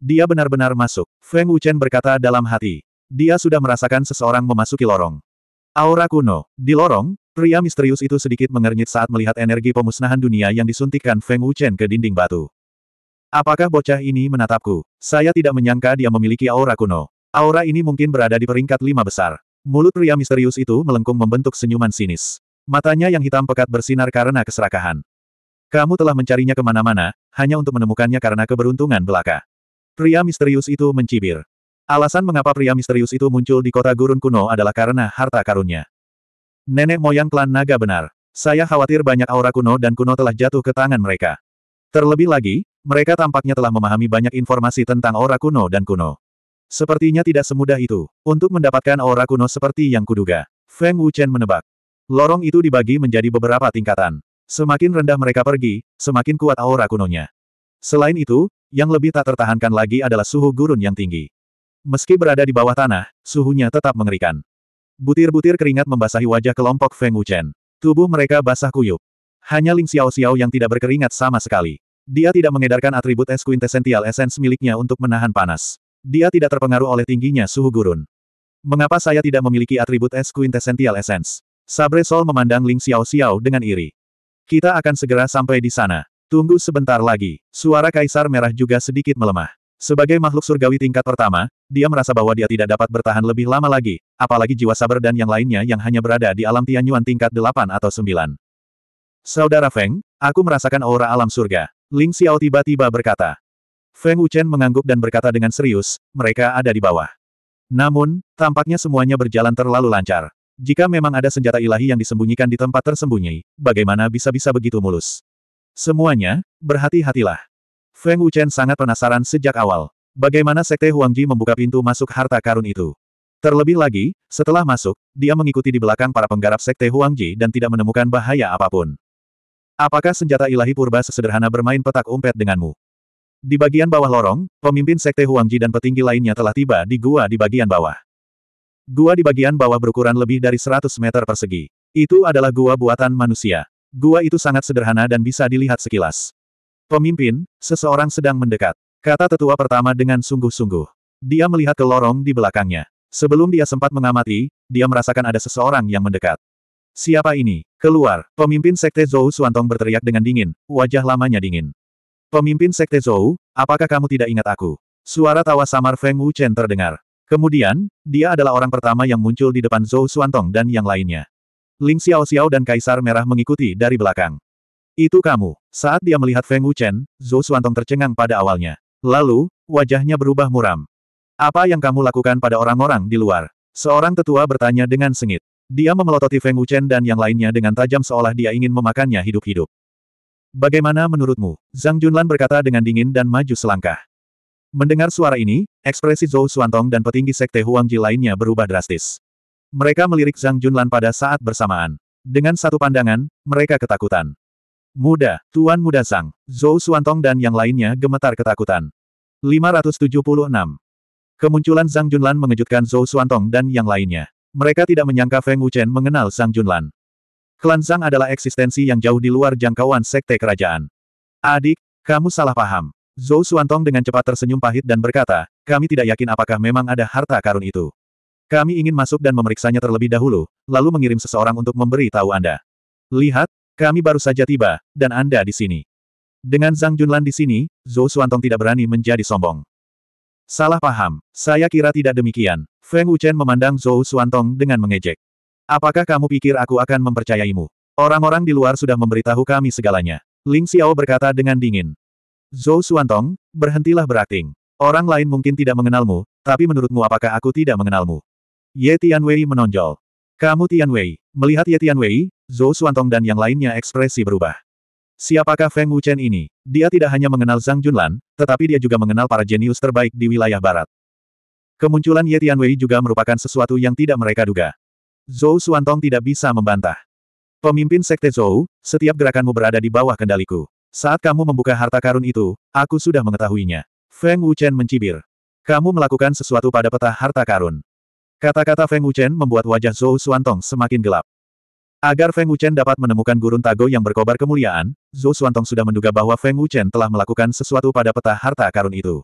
Dia benar-benar masuk. Feng Wuchen berkata dalam hati. Dia sudah merasakan seseorang memasuki lorong. Aura kuno. Di lorong, pria misterius itu sedikit mengernyit saat melihat energi pemusnahan dunia yang disuntikkan Feng Wuchen ke dinding batu. Apakah bocah ini menatapku? Saya tidak menyangka dia memiliki aura kuno. Aura ini mungkin berada di peringkat lima besar. Mulut pria misterius itu melengkung membentuk senyuman sinis. Matanya yang hitam pekat bersinar karena keserakahan. Kamu telah mencarinya kemana-mana, hanya untuk menemukannya karena keberuntungan belaka. Pria misterius itu mencibir. Alasan mengapa pria misterius itu muncul di kota gurun kuno adalah karena harta karunnya. Nenek moyang klan naga benar. Saya khawatir banyak aura kuno dan kuno telah jatuh ke tangan mereka. Terlebih lagi, mereka tampaknya telah memahami banyak informasi tentang aura kuno dan kuno. Sepertinya tidak semudah itu, untuk mendapatkan aura kuno seperti yang kuduga. Feng Wuchen menebak. Lorong itu dibagi menjadi beberapa tingkatan. Semakin rendah mereka pergi, semakin kuat aura kunonya. Selain itu, yang lebih tak tertahankan lagi adalah suhu gurun yang tinggi. Meski berada di bawah tanah, suhunya tetap mengerikan. Butir-butir keringat membasahi wajah kelompok Feng Wuchen. Tubuh mereka basah kuyup. Hanya Ling Xiao Xiao yang tidak berkeringat sama sekali. Dia tidak mengedarkan atribut es quintessential essence miliknya untuk menahan panas. Dia tidak terpengaruh oleh tingginya suhu gurun. Mengapa saya tidak memiliki atribut es quintessential essence? Sabre Sol memandang Ling Xiao Xiao dengan iri. Kita akan segera sampai di sana. Tunggu sebentar lagi. Suara Kaisar Merah juga sedikit melemah. Sebagai makhluk surgawi tingkat pertama, dia merasa bahwa dia tidak dapat bertahan lebih lama lagi, apalagi jiwa sabar dan yang lainnya yang hanya berada di alam Tianyuan tingkat 8 atau 9. Saudara Feng, aku merasakan aura alam surga. Ling Xiao tiba-tiba berkata. Feng Wuchen mengangguk dan berkata dengan serius, mereka ada di bawah. Namun, tampaknya semuanya berjalan terlalu lancar. Jika memang ada senjata ilahi yang disembunyikan di tempat tersembunyi, bagaimana bisa-bisa begitu mulus? Semuanya, berhati-hatilah. Feng Wuchen sangat penasaran sejak awal. Bagaimana Sekte Huangji membuka pintu masuk harta karun itu? Terlebih lagi, setelah masuk, dia mengikuti di belakang para penggarap Sekte Huangji dan tidak menemukan bahaya apapun. Apakah senjata ilahi purba sesederhana bermain petak umpet denganmu? Di bagian bawah lorong, pemimpin Sekte Huangji dan petinggi lainnya telah tiba di gua di bagian bawah. Gua di bagian bawah berukuran lebih dari 100 meter persegi. Itu adalah gua buatan manusia. Gua itu sangat sederhana dan bisa dilihat sekilas. Pemimpin, seseorang sedang mendekat. Kata tetua pertama dengan sungguh-sungguh. Dia melihat ke lorong di belakangnya. Sebelum dia sempat mengamati, dia merasakan ada seseorang yang mendekat. Siapa ini? Keluar! Pemimpin Sekte Zhou Suantong berteriak dengan dingin, wajah lamanya dingin. Pemimpin Sekte Zhou, apakah kamu tidak ingat aku? Suara tawa samar Feng Wu Chen terdengar. Kemudian, dia adalah orang pertama yang muncul di depan Zhou Suantong dan yang lainnya. Ling Xiao Xiao dan Kaisar Merah mengikuti dari belakang. Itu kamu. Saat dia melihat Feng Wuchen, Zhou Suantong tercengang pada awalnya. Lalu, wajahnya berubah muram. Apa yang kamu lakukan pada orang-orang di luar? Seorang tetua bertanya dengan sengit. Dia memelototi Feng Wuchen dan yang lainnya dengan tajam seolah dia ingin memakannya hidup-hidup. Bagaimana menurutmu? Zhang Junlan berkata dengan dingin dan maju selangkah. Mendengar suara ini, ekspresi Zhou Suantong dan petinggi sekte Huangji lainnya berubah drastis. Mereka melirik Zhang Junlan pada saat bersamaan. Dengan satu pandangan, mereka ketakutan. Muda, Tuan Muda Sang, Zhou Suantong dan yang lainnya gemetar ketakutan. 576. Kemunculan Zhang Junlan mengejutkan Zhou Suantong dan yang lainnya. Mereka tidak menyangka Feng Wuchen mengenal Zhang Junlan. Klan Zhang adalah eksistensi yang jauh di luar jangkauan sekte kerajaan. Adik, kamu salah paham. Zhou Suantong dengan cepat tersenyum pahit dan berkata, kami tidak yakin apakah memang ada harta karun itu. Kami ingin masuk dan memeriksanya terlebih dahulu, lalu mengirim seseorang untuk memberi tahu Anda. Lihat, kami baru saja tiba, dan Anda di sini. Dengan Zhang Junlan di sini, Zhou Xuantong tidak berani menjadi sombong. Salah paham, saya kira tidak demikian. Feng Wuchen memandang Zhou Xuantong dengan mengejek. Apakah kamu pikir aku akan mempercayaimu? Orang-orang di luar sudah memberitahu kami segalanya. Ling Xiao berkata dengan dingin. Zhou Xuantong, berhentilah berakting. Orang lain mungkin tidak mengenalmu, tapi menurutmu apakah aku tidak mengenalmu? Ye Tianwei menonjol. Kamu Tianwei. Melihat Ye Tianwei, Zhou Suantong dan yang lainnya ekspresi berubah. Siapakah Feng Wuchen ini? Dia tidak hanya mengenal Zhang Junlan, tetapi dia juga mengenal para jenius terbaik di wilayah barat. Kemunculan Ye Tianwei juga merupakan sesuatu yang tidak mereka duga. Zhou Suantong tidak bisa membantah. Pemimpin Sekte Zhou, setiap gerakanmu berada di bawah kendaliku. Saat kamu membuka harta karun itu, aku sudah mengetahuinya. Feng Wuchen mencibir. Kamu melakukan sesuatu pada peta harta karun. Kata-kata Feng Wuchen membuat wajah Zhou Suantong semakin gelap. Agar Feng Wuchen dapat menemukan gurun Tago yang berkobar kemuliaan, Zhou Xuantong sudah menduga bahwa Feng Wuchen telah melakukan sesuatu pada peta harta karun itu.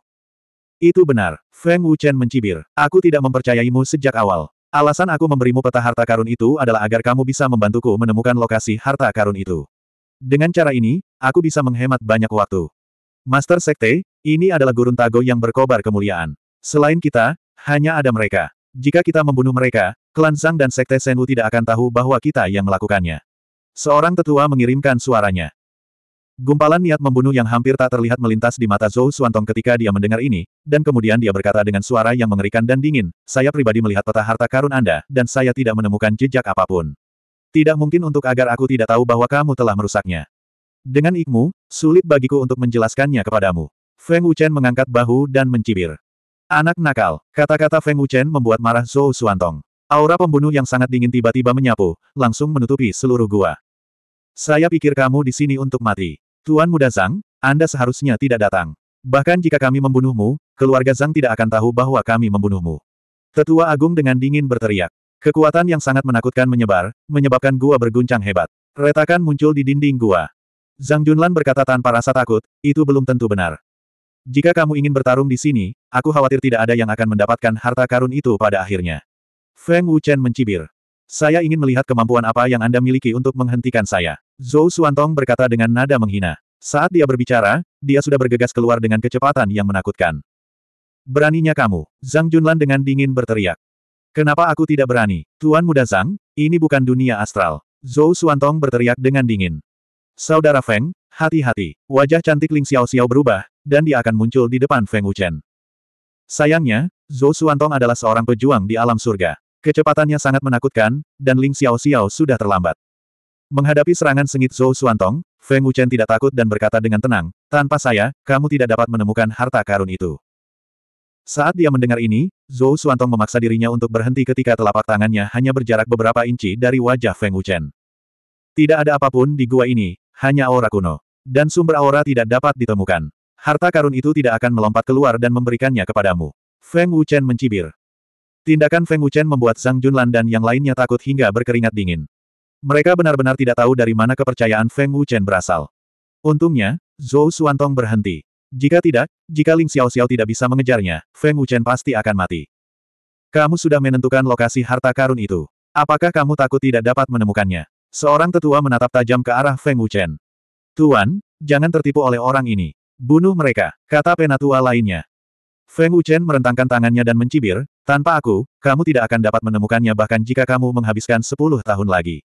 Itu benar, Feng Wuchen mencibir. Aku tidak mempercayaimu sejak awal. Alasan aku memberimu peta harta karun itu adalah agar kamu bisa membantuku menemukan lokasi harta karun itu. Dengan cara ini, aku bisa menghemat banyak waktu. Master Sekte, ini adalah gurun Tago yang berkobar kemuliaan. Selain kita, hanya ada mereka. Jika kita membunuh mereka, Klan Zhang dan Sekte Senwu tidak akan tahu bahwa kita yang melakukannya. Seorang tetua mengirimkan suaranya. Gumpalan niat membunuh yang hampir tak terlihat melintas di mata Zhou Suantong ketika dia mendengar ini, dan kemudian dia berkata dengan suara yang mengerikan dan dingin, saya pribadi melihat peta harta karun Anda, dan saya tidak menemukan jejak apapun. Tidak mungkin untuk agar aku tidak tahu bahwa kamu telah merusaknya. Dengan ikmu, sulit bagiku untuk menjelaskannya kepadamu. Feng Wuchen mengangkat bahu dan mencibir. Anak nakal, kata-kata Feng Wuchen membuat marah Zhou Suantong. Aura pembunuh yang sangat dingin tiba-tiba menyapu, langsung menutupi seluruh gua. Saya pikir kamu di sini untuk mati. Tuan Muda Zhang, Anda seharusnya tidak datang. Bahkan jika kami membunuhmu, keluarga Zhang tidak akan tahu bahwa kami membunuhmu. Tetua Agung dengan dingin berteriak. Kekuatan yang sangat menakutkan menyebar, menyebabkan gua berguncang hebat. Retakan muncul di dinding gua. Zhang Junlan berkata tanpa rasa takut, itu belum tentu benar. Jika kamu ingin bertarung di sini, aku khawatir tidak ada yang akan mendapatkan harta karun itu pada akhirnya. Feng Wuchen mencibir. Saya ingin melihat kemampuan apa yang Anda miliki untuk menghentikan saya. Zhou Suantong berkata dengan nada menghina. Saat dia berbicara, dia sudah bergegas keluar dengan kecepatan yang menakutkan. Beraninya kamu, Zhang Junlan dengan dingin berteriak. Kenapa aku tidak berani? Tuan muda Zhang, ini bukan dunia astral. Zhou Suantong berteriak dengan dingin. Saudara Feng, hati-hati. Wajah cantik Ling Xiao Xiao berubah, dan dia akan muncul di depan Feng Wuchen. Sayangnya, Zhou Suantong adalah seorang pejuang di alam surga. Kecepatannya sangat menakutkan, dan Ling Xiao Xiao sudah terlambat. Menghadapi serangan sengit Zhou Suantong, Feng Wuchen tidak takut dan berkata dengan tenang, tanpa saya, kamu tidak dapat menemukan harta karun itu. Saat dia mendengar ini, Zhou Suantong memaksa dirinya untuk berhenti ketika telapak tangannya hanya berjarak beberapa inci dari wajah Feng Wuchen. Tidak ada apapun di gua ini, hanya aura kuno. Dan sumber aura tidak dapat ditemukan. Harta karun itu tidak akan melompat keluar dan memberikannya kepadamu. Feng Wuchen mencibir. Tindakan Feng Wuchen membuat Zhang Junlan dan yang lainnya takut hingga berkeringat dingin. Mereka benar-benar tidak tahu dari mana kepercayaan Feng Wuchen berasal. Untungnya, Zhou Xuantong berhenti. Jika tidak, jika Ling Xiao Xiao tidak bisa mengejarnya, Feng Wuchen pasti akan mati. Kamu sudah menentukan lokasi harta karun itu. Apakah kamu takut tidak dapat menemukannya? Seorang tetua menatap tajam ke arah Feng Wuchen. Tuan, jangan tertipu oleh orang ini. Bunuh mereka, kata penatua lainnya. Feng Wuchen merentangkan tangannya dan mencibir, tanpa aku, kamu tidak akan dapat menemukannya bahkan jika kamu menghabiskan sepuluh tahun lagi.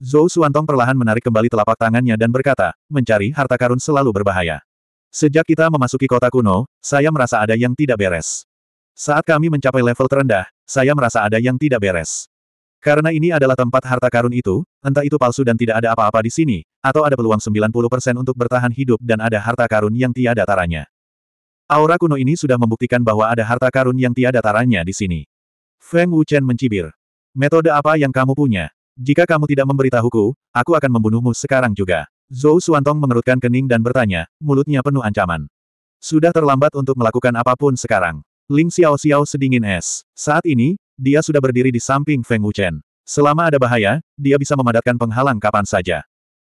Zhou Suantong perlahan menarik kembali telapak tangannya dan berkata, mencari harta karun selalu berbahaya. Sejak kita memasuki kota kuno, saya merasa ada yang tidak beres. Saat kami mencapai level terendah, saya merasa ada yang tidak beres. Karena ini adalah tempat harta karun itu, entah itu palsu dan tidak ada apa-apa di sini, atau ada peluang 90% untuk bertahan hidup dan ada harta karun yang tiada taranya. Aura kuno ini sudah membuktikan bahwa ada harta karun yang tiada taranya di sini. Feng Wuchen mencibir. Metode apa yang kamu punya? Jika kamu tidak memberitahuku, aku akan membunuhmu sekarang juga. Zhou Suantong mengerutkan kening dan bertanya, mulutnya penuh ancaman. Sudah terlambat untuk melakukan apapun sekarang. Ling Xiao Xiao sedingin es. Saat ini, dia sudah berdiri di samping Feng Wuchen. Selama ada bahaya, dia bisa memadatkan penghalang kapan saja.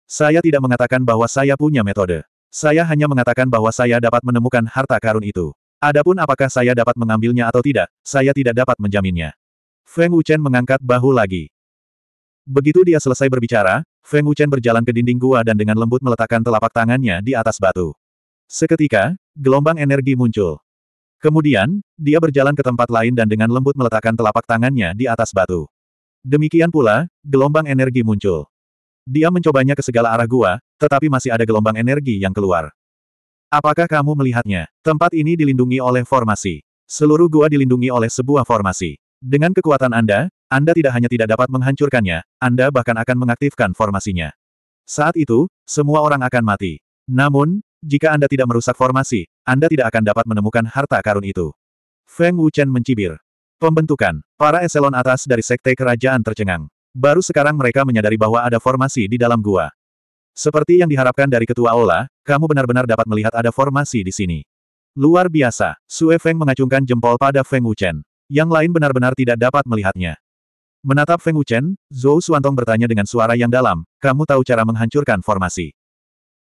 Saya tidak mengatakan bahwa saya punya metode. Saya hanya mengatakan bahwa saya dapat menemukan harta karun itu. Adapun apakah saya dapat mengambilnya atau tidak, saya tidak dapat menjaminnya. Feng Wuchen mengangkat bahu lagi. Begitu dia selesai berbicara, Feng Wuchen berjalan ke dinding gua dan dengan lembut meletakkan telapak tangannya di atas batu. Seketika, gelombang energi muncul. Kemudian, dia berjalan ke tempat lain dan dengan lembut meletakkan telapak tangannya di atas batu. Demikian pula, gelombang energi muncul. Dia mencobanya ke segala arah gua, tetapi masih ada gelombang energi yang keluar. Apakah kamu melihatnya? Tempat ini dilindungi oleh formasi. Seluruh gua dilindungi oleh sebuah formasi. Dengan kekuatan Anda, Anda tidak hanya tidak dapat menghancurkannya, Anda bahkan akan mengaktifkan formasinya. Saat itu, semua orang akan mati. Namun, jika Anda tidak merusak formasi, Anda tidak akan dapat menemukan harta karun itu. Feng Wuchen mencibir. Pembentukan, para eselon atas dari sekte kerajaan tercengang. Baru sekarang mereka menyadari bahwa ada formasi di dalam gua. Seperti yang diharapkan dari ketua Ola, kamu benar-benar dapat melihat ada formasi di sini. Luar biasa, Sue Feng mengacungkan jempol pada Feng Wuchen. Yang lain benar-benar tidak dapat melihatnya. Menatap Feng Wuchen, Zhou Suantong bertanya dengan suara yang dalam, kamu tahu cara menghancurkan formasi.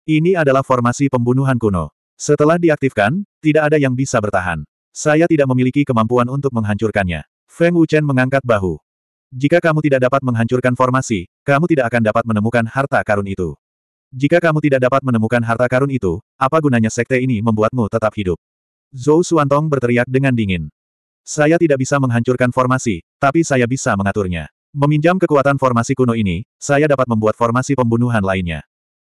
Ini adalah formasi pembunuhan kuno. Setelah diaktifkan, tidak ada yang bisa bertahan. Saya tidak memiliki kemampuan untuk menghancurkannya. Feng Wuchen mengangkat bahu. Jika kamu tidak dapat menghancurkan formasi, kamu tidak akan dapat menemukan harta karun itu. Jika kamu tidak dapat menemukan harta karun itu, apa gunanya sekte ini membuatmu tetap hidup? Zhou Suantong berteriak dengan dingin. Saya tidak bisa menghancurkan formasi, tapi saya bisa mengaturnya. Meminjam kekuatan formasi kuno ini, saya dapat membuat formasi pembunuhan lainnya.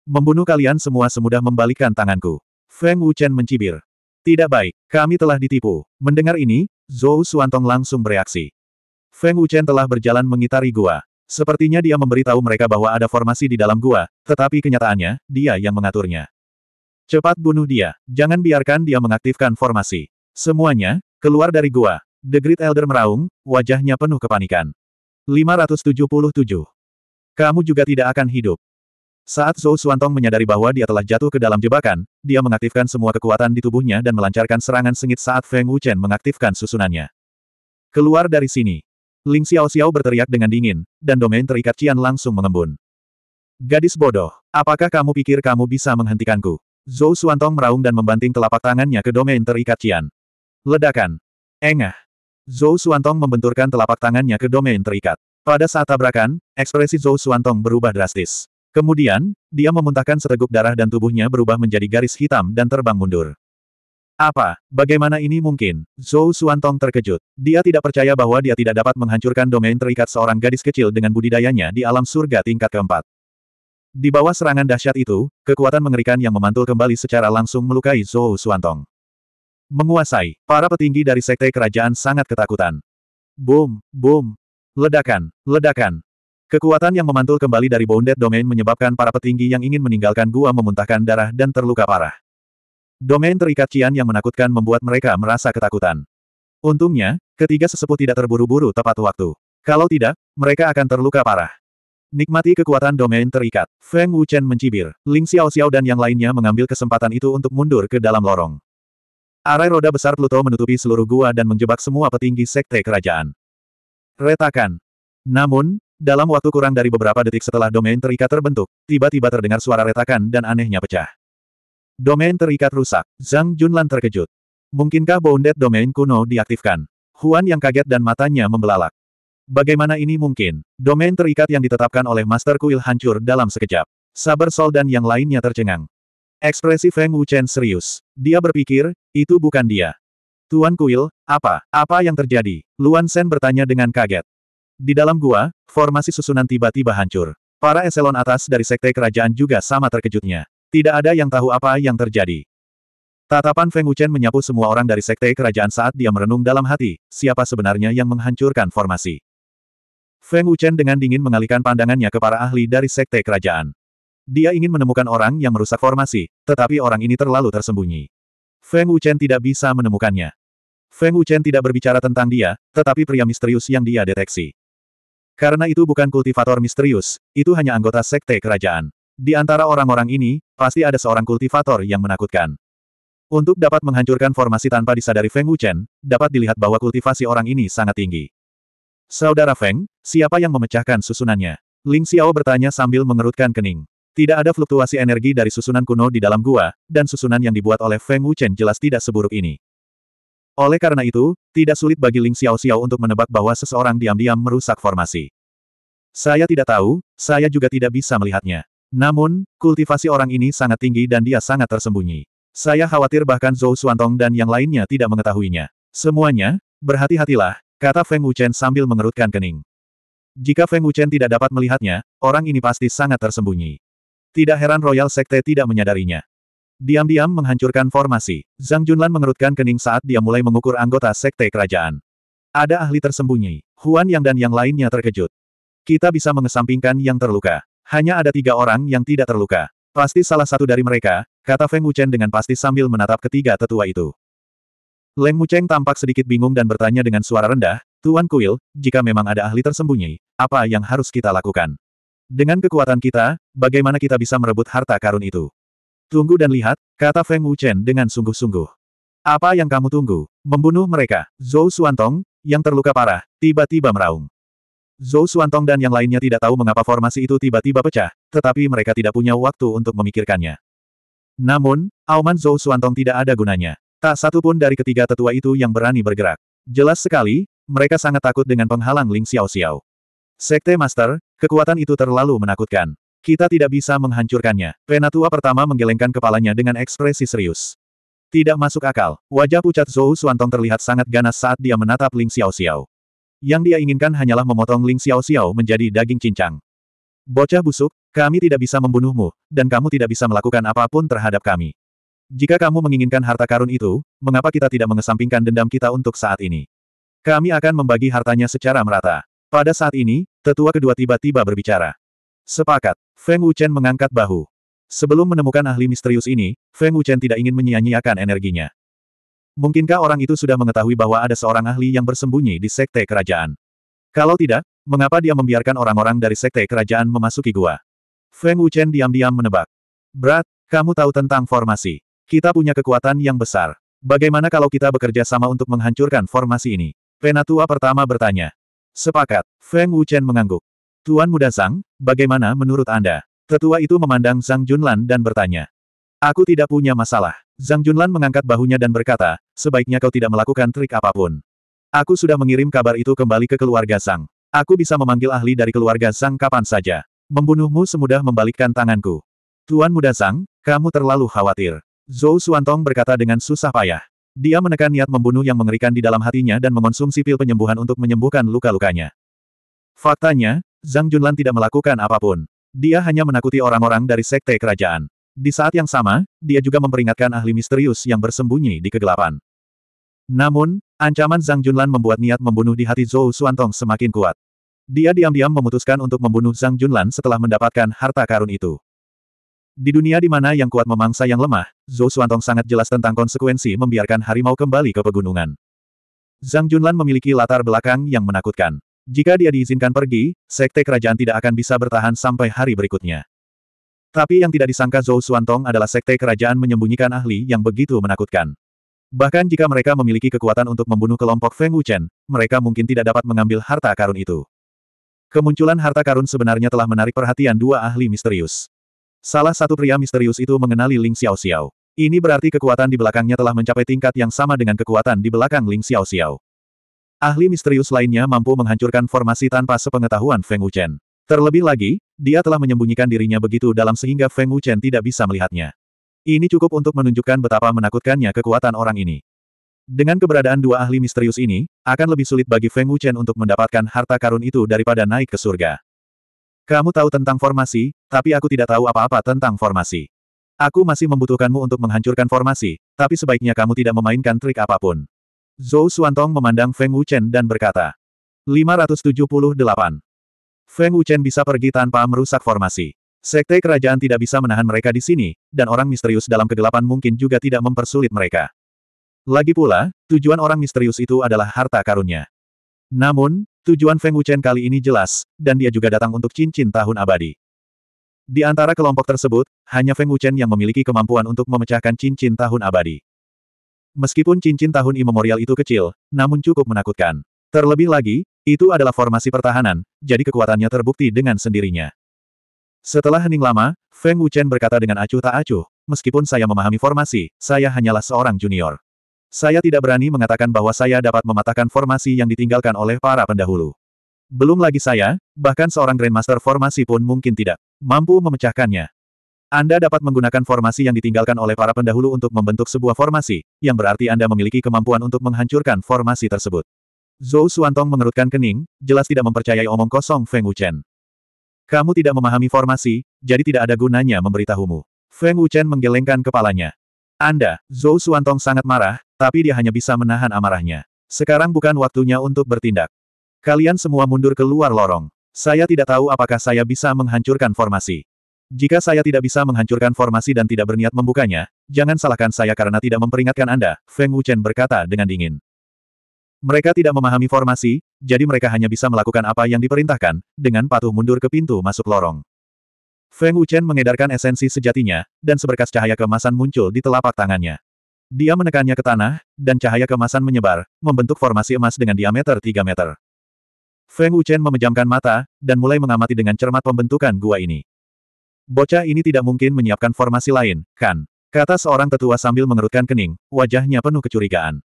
Membunuh kalian semua semudah membalikkan tanganku. Feng Wuchen mencibir. Tidak baik, kami telah ditipu. Mendengar ini, Zhou Suantong langsung bereaksi. Feng Wuchen telah berjalan mengitari gua. Sepertinya dia memberitahu mereka bahwa ada formasi di dalam gua, tetapi kenyataannya, dia yang mengaturnya. Cepat bunuh dia, jangan biarkan dia mengaktifkan formasi. Semuanya, keluar dari gua. The Great Elder meraung, wajahnya penuh kepanikan. 577. Kamu juga tidak akan hidup. Saat Zhou Suantong menyadari bahwa dia telah jatuh ke dalam jebakan, dia mengaktifkan semua kekuatan di tubuhnya dan melancarkan serangan sengit saat Feng Wuchen mengaktifkan susunannya. Keluar dari sini, Ling Xiao berteriak dengan dingin, dan domain terikat Cian langsung mengembun. Gadis bodoh, apakah kamu pikir kamu bisa menghentikanku? Zhou Suantong meraung dan membanting telapak tangannya ke domain terikat Cian. Ledakan. Engah. Zhou Suantong membenturkan telapak tangannya ke domain terikat. Pada saat tabrakan, ekspresi Zhou Suantong berubah drastis. Kemudian, dia memuntahkan seteguk darah dan tubuhnya berubah menjadi garis hitam dan terbang mundur. Apa? Bagaimana ini mungkin? Zhou Suantong terkejut. Dia tidak percaya bahwa dia tidak dapat menghancurkan domain terikat seorang gadis kecil dengan budidayanya di alam surga tingkat keempat. Di bawah serangan dahsyat itu, kekuatan mengerikan yang memantul kembali secara langsung melukai Zhou Suantong. Menguasai, para petinggi dari sekte kerajaan sangat ketakutan. Boom, boom, ledakan, ledakan. Kekuatan yang memantul kembali dari Bounded Domain menyebabkan para petinggi yang ingin meninggalkan gua memuntahkan darah dan terluka parah. Domain terikat Qian yang menakutkan membuat mereka merasa ketakutan. Untungnya, ketiga sesepuh tidak terburu-buru tepat waktu. Kalau tidak, mereka akan terluka parah. Nikmati kekuatan domain terikat. Feng Wuchen mencibir, Ling Xiao Xiao dan yang lainnya mengambil kesempatan itu untuk mundur ke dalam lorong. Arai roda besar Pluto menutupi seluruh gua dan menjebak semua petinggi sekte kerajaan. Retakan. Namun, dalam waktu kurang dari beberapa detik setelah domain terikat terbentuk, tiba-tiba terdengar suara retakan dan anehnya pecah. Domain terikat rusak. Zhang Junlan terkejut. Mungkinkah bounded domain kuno diaktifkan? Huan yang kaget dan matanya membelalak. Bagaimana ini mungkin? Domain terikat yang ditetapkan oleh Master Kuil hancur dalam sekejap. Saber Sol dan yang lainnya tercengang. Ekspresi Feng Wuchen serius. Dia berpikir, itu bukan dia. Tuan Kuil, apa? Apa yang terjadi? Luan Sen bertanya dengan kaget. Di dalam gua, formasi susunan tiba-tiba hancur. Para eselon atas dari sekte kerajaan juga sama terkejutnya. Tidak ada yang tahu apa yang terjadi. Tatapan Feng Wuchen menyapu semua orang dari sekte kerajaan saat dia merenung dalam hati, siapa sebenarnya yang menghancurkan formasi. Feng Wuchen dengan dingin mengalihkan pandangannya ke para ahli dari sekte kerajaan. Dia ingin menemukan orang yang merusak formasi, tetapi orang ini terlalu tersembunyi. Feng Wuchen tidak bisa menemukannya. Feng Wuchen tidak berbicara tentang dia, tetapi pria misterius yang dia deteksi. Karena itu bukan kultivator misterius, itu hanya anggota sekte kerajaan. Di antara orang-orang ini, pasti ada seorang kultivator yang menakutkan. Untuk dapat menghancurkan formasi tanpa disadari Feng Wuchen, dapat dilihat bahwa kultivasi orang ini sangat tinggi. Saudara Feng, siapa yang memecahkan susunannya? Ling Xiao bertanya sambil mengerutkan kening. Tidak ada fluktuasi energi dari susunan kuno di dalam gua, dan susunan yang dibuat oleh Feng Wuchen jelas tidak seburuk ini. Oleh karena itu, tidak sulit bagi Ling Xiao Xiao untuk menebak bahwa seseorang diam-diam merusak formasi. Saya tidak tahu, saya juga tidak bisa melihatnya. Namun, kultivasi orang ini sangat tinggi dan dia sangat tersembunyi. Saya khawatir bahkan Zhou Suantong dan yang lainnya tidak mengetahuinya. Semuanya, berhati-hatilah, kata Feng Wuchen sambil mengerutkan kening. Jika Feng Wuchen tidak dapat melihatnya, orang ini pasti sangat tersembunyi. Tidak heran Royal Sekte tidak menyadarinya. Diam-diam menghancurkan formasi, Zhang Junlan mengerutkan kening saat dia mulai mengukur anggota Sekte Kerajaan. Ada ahli tersembunyi, Huan Yang dan yang lainnya terkejut. Kita bisa mengesampingkan yang terluka. Hanya ada tiga orang yang tidak terluka. Pasti salah satu dari mereka, kata Feng Wuchen dengan pasti sambil menatap ketiga tetua itu. Leng Mucheng tampak sedikit bingung dan bertanya dengan suara rendah, Tuan Kuil, jika memang ada ahli tersembunyi, apa yang harus kita lakukan? Dengan kekuatan kita, bagaimana kita bisa merebut harta karun itu? Tunggu dan lihat, kata Feng Wuchen dengan sungguh-sungguh. Apa yang kamu tunggu? Membunuh mereka. Zhou Suantong, yang terluka parah, tiba-tiba meraung. Zhou Suantong dan yang lainnya tidak tahu mengapa formasi itu tiba-tiba pecah, tetapi mereka tidak punya waktu untuk memikirkannya. Namun, auman Zhou Suantong tidak ada gunanya. Tak satu pun dari ketiga tetua itu yang berani bergerak. Jelas sekali, mereka sangat takut dengan penghalang Ling Xiao Xiao. Sekte Master, kekuatan itu terlalu menakutkan. Kita tidak bisa menghancurkannya. Penatua pertama menggelengkan kepalanya dengan ekspresi serius. Tidak masuk akal, wajah pucat Zhou Suantong terlihat sangat ganas saat dia menatap Ling Xiao Xiao. Yang dia inginkan hanyalah memotong Ling Xiao Xiao menjadi daging cincang. Bocah busuk, kami tidak bisa membunuhmu, dan kamu tidak bisa melakukan apapun terhadap kami. Jika kamu menginginkan harta karun itu, mengapa kita tidak mengesampingkan dendam kita untuk saat ini? Kami akan membagi hartanya secara merata. Pada saat ini, tetua kedua tiba-tiba berbicara. Sepakat, Feng Wuchen mengangkat bahu. Sebelum menemukan ahli misterius ini, Feng Wuchen tidak ingin menyia-nyiakan energinya. Mungkinkah orang itu sudah mengetahui bahwa ada seorang ahli yang bersembunyi di sekte kerajaan? Kalau tidak, mengapa dia membiarkan orang-orang dari sekte kerajaan memasuki gua? Feng Wuchen diam-diam menebak. Brat, kamu tahu tentang formasi. Kita punya kekuatan yang besar. Bagaimana kalau kita bekerja sama untuk menghancurkan formasi ini? Penatua pertama bertanya. Sepakat, Feng Wuchen mengangguk. Tuan Muda Zhang, bagaimana menurut Anda? Tetua itu memandang Zhang Junlan dan bertanya. Aku tidak punya masalah. Zhang Junlan mengangkat bahunya dan berkata, sebaiknya kau tidak melakukan trik apapun. Aku sudah mengirim kabar itu kembali ke keluarga Zhang. Aku bisa memanggil ahli dari keluarga Zhang kapan saja. Membunuhmu semudah membalikkan tanganku. Tuan muda Zhang, kamu terlalu khawatir. Zhou Tong berkata dengan susah payah. Dia menekan niat membunuh yang mengerikan di dalam hatinya dan mengonsumsi pil penyembuhan untuk menyembuhkan luka-lukanya. Faktanya, Zhang Junlan tidak melakukan apapun. Dia hanya menakuti orang-orang dari sekte kerajaan. Di saat yang sama, dia juga memperingatkan ahli misterius yang bersembunyi di kegelapan. Namun, ancaman Zhang Junlan membuat niat membunuh di hati Zhou Xuantong semakin kuat. Dia diam-diam memutuskan untuk membunuh Zhang Junlan setelah mendapatkan harta karun itu. Di dunia di mana yang kuat memangsa yang lemah, Zhou Xuantong sangat jelas tentang konsekuensi membiarkan harimau kembali ke pegunungan. Zhang Junlan memiliki latar belakang yang menakutkan. Jika dia diizinkan pergi, Sekte Kerajaan tidak akan bisa bertahan sampai hari berikutnya. Tapi yang tidak disangka Zhou Xuantong adalah sekte kerajaan menyembunyikan ahli yang begitu menakutkan. Bahkan jika mereka memiliki kekuatan untuk membunuh kelompok Feng Wuchen, mereka mungkin tidak dapat mengambil harta karun itu. Kemunculan harta karun sebenarnya telah menarik perhatian dua ahli misterius. Salah satu pria misterius itu mengenali Ling Xiao Xiao. Ini berarti kekuatan di belakangnya telah mencapai tingkat yang sama dengan kekuatan di belakang Ling Xiao Xiao. Ahli misterius lainnya mampu menghancurkan formasi tanpa sepengetahuan Feng Wuchen. Terlebih lagi, dia telah menyembunyikan dirinya begitu dalam sehingga Feng Wuchen tidak bisa melihatnya. Ini cukup untuk menunjukkan betapa menakutkannya kekuatan orang ini. Dengan keberadaan dua ahli misterius ini, akan lebih sulit bagi Feng Wuchen untuk mendapatkan harta karun itu daripada naik ke surga. Kamu tahu tentang formasi, tapi aku tidak tahu apa-apa tentang formasi. Aku masih membutuhkanmu untuk menghancurkan formasi, tapi sebaiknya kamu tidak memainkan trik apapun. Zhou Xuantong memandang Feng Wuchen dan berkata. 578. Feng Wuchen bisa pergi tanpa merusak formasi. Sekte kerajaan tidak bisa menahan mereka di sini, dan orang misterius dalam kegelapan mungkin juga tidak mempersulit mereka. Lagi pula, tujuan orang misterius itu adalah harta karunnya. Namun, tujuan Feng Wuchen kali ini jelas, dan dia juga datang untuk cincin tahun abadi. Di antara kelompok tersebut, hanya Feng Wuchen yang memiliki kemampuan untuk memecahkan cincin tahun abadi. Meskipun cincin tahun imemorial itu kecil, namun cukup menakutkan. Terlebih lagi, itu adalah formasi pertahanan, jadi kekuatannya terbukti dengan sendirinya. Setelah hening lama, Feng Wuchen berkata dengan acuh tak acuh, meskipun saya memahami formasi, saya hanyalah seorang junior. Saya tidak berani mengatakan bahwa saya dapat mematahkan formasi yang ditinggalkan oleh para pendahulu. Belum lagi saya, bahkan seorang Grandmaster formasi pun mungkin tidak mampu memecahkannya. Anda dapat menggunakan formasi yang ditinggalkan oleh para pendahulu untuk membentuk sebuah formasi, yang berarti Anda memiliki kemampuan untuk menghancurkan formasi tersebut. Zhou Suantong mengerutkan kening, jelas tidak mempercayai omong kosong Feng Wuchen. Kamu tidak memahami formasi, jadi tidak ada gunanya memberitahumu. Feng Wuchen menggelengkan kepalanya. Anda, Zhou Suantong sangat marah, tapi dia hanya bisa menahan amarahnya. Sekarang bukan waktunya untuk bertindak. Kalian semua mundur keluar lorong. Saya tidak tahu apakah saya bisa menghancurkan formasi. Jika saya tidak bisa menghancurkan formasi dan tidak berniat membukanya, jangan salahkan saya karena tidak memperingatkan Anda, Feng Wuchen berkata dengan dingin. Mereka tidak memahami formasi, jadi mereka hanya bisa melakukan apa yang diperintahkan, dengan patuh mundur ke pintu masuk lorong. Feng Wuchen mengedarkan esensi sejatinya, dan seberkas cahaya kemasan muncul di telapak tangannya. Dia menekannya ke tanah, dan cahaya kemasan menyebar, membentuk formasi emas dengan diameter 3 meter. Feng Wuchen memejamkan mata, dan mulai mengamati dengan cermat pembentukan gua ini. Bocah ini tidak mungkin menyiapkan formasi lain, kan? Kata seorang tetua sambil mengerutkan kening, wajahnya penuh kecurigaan.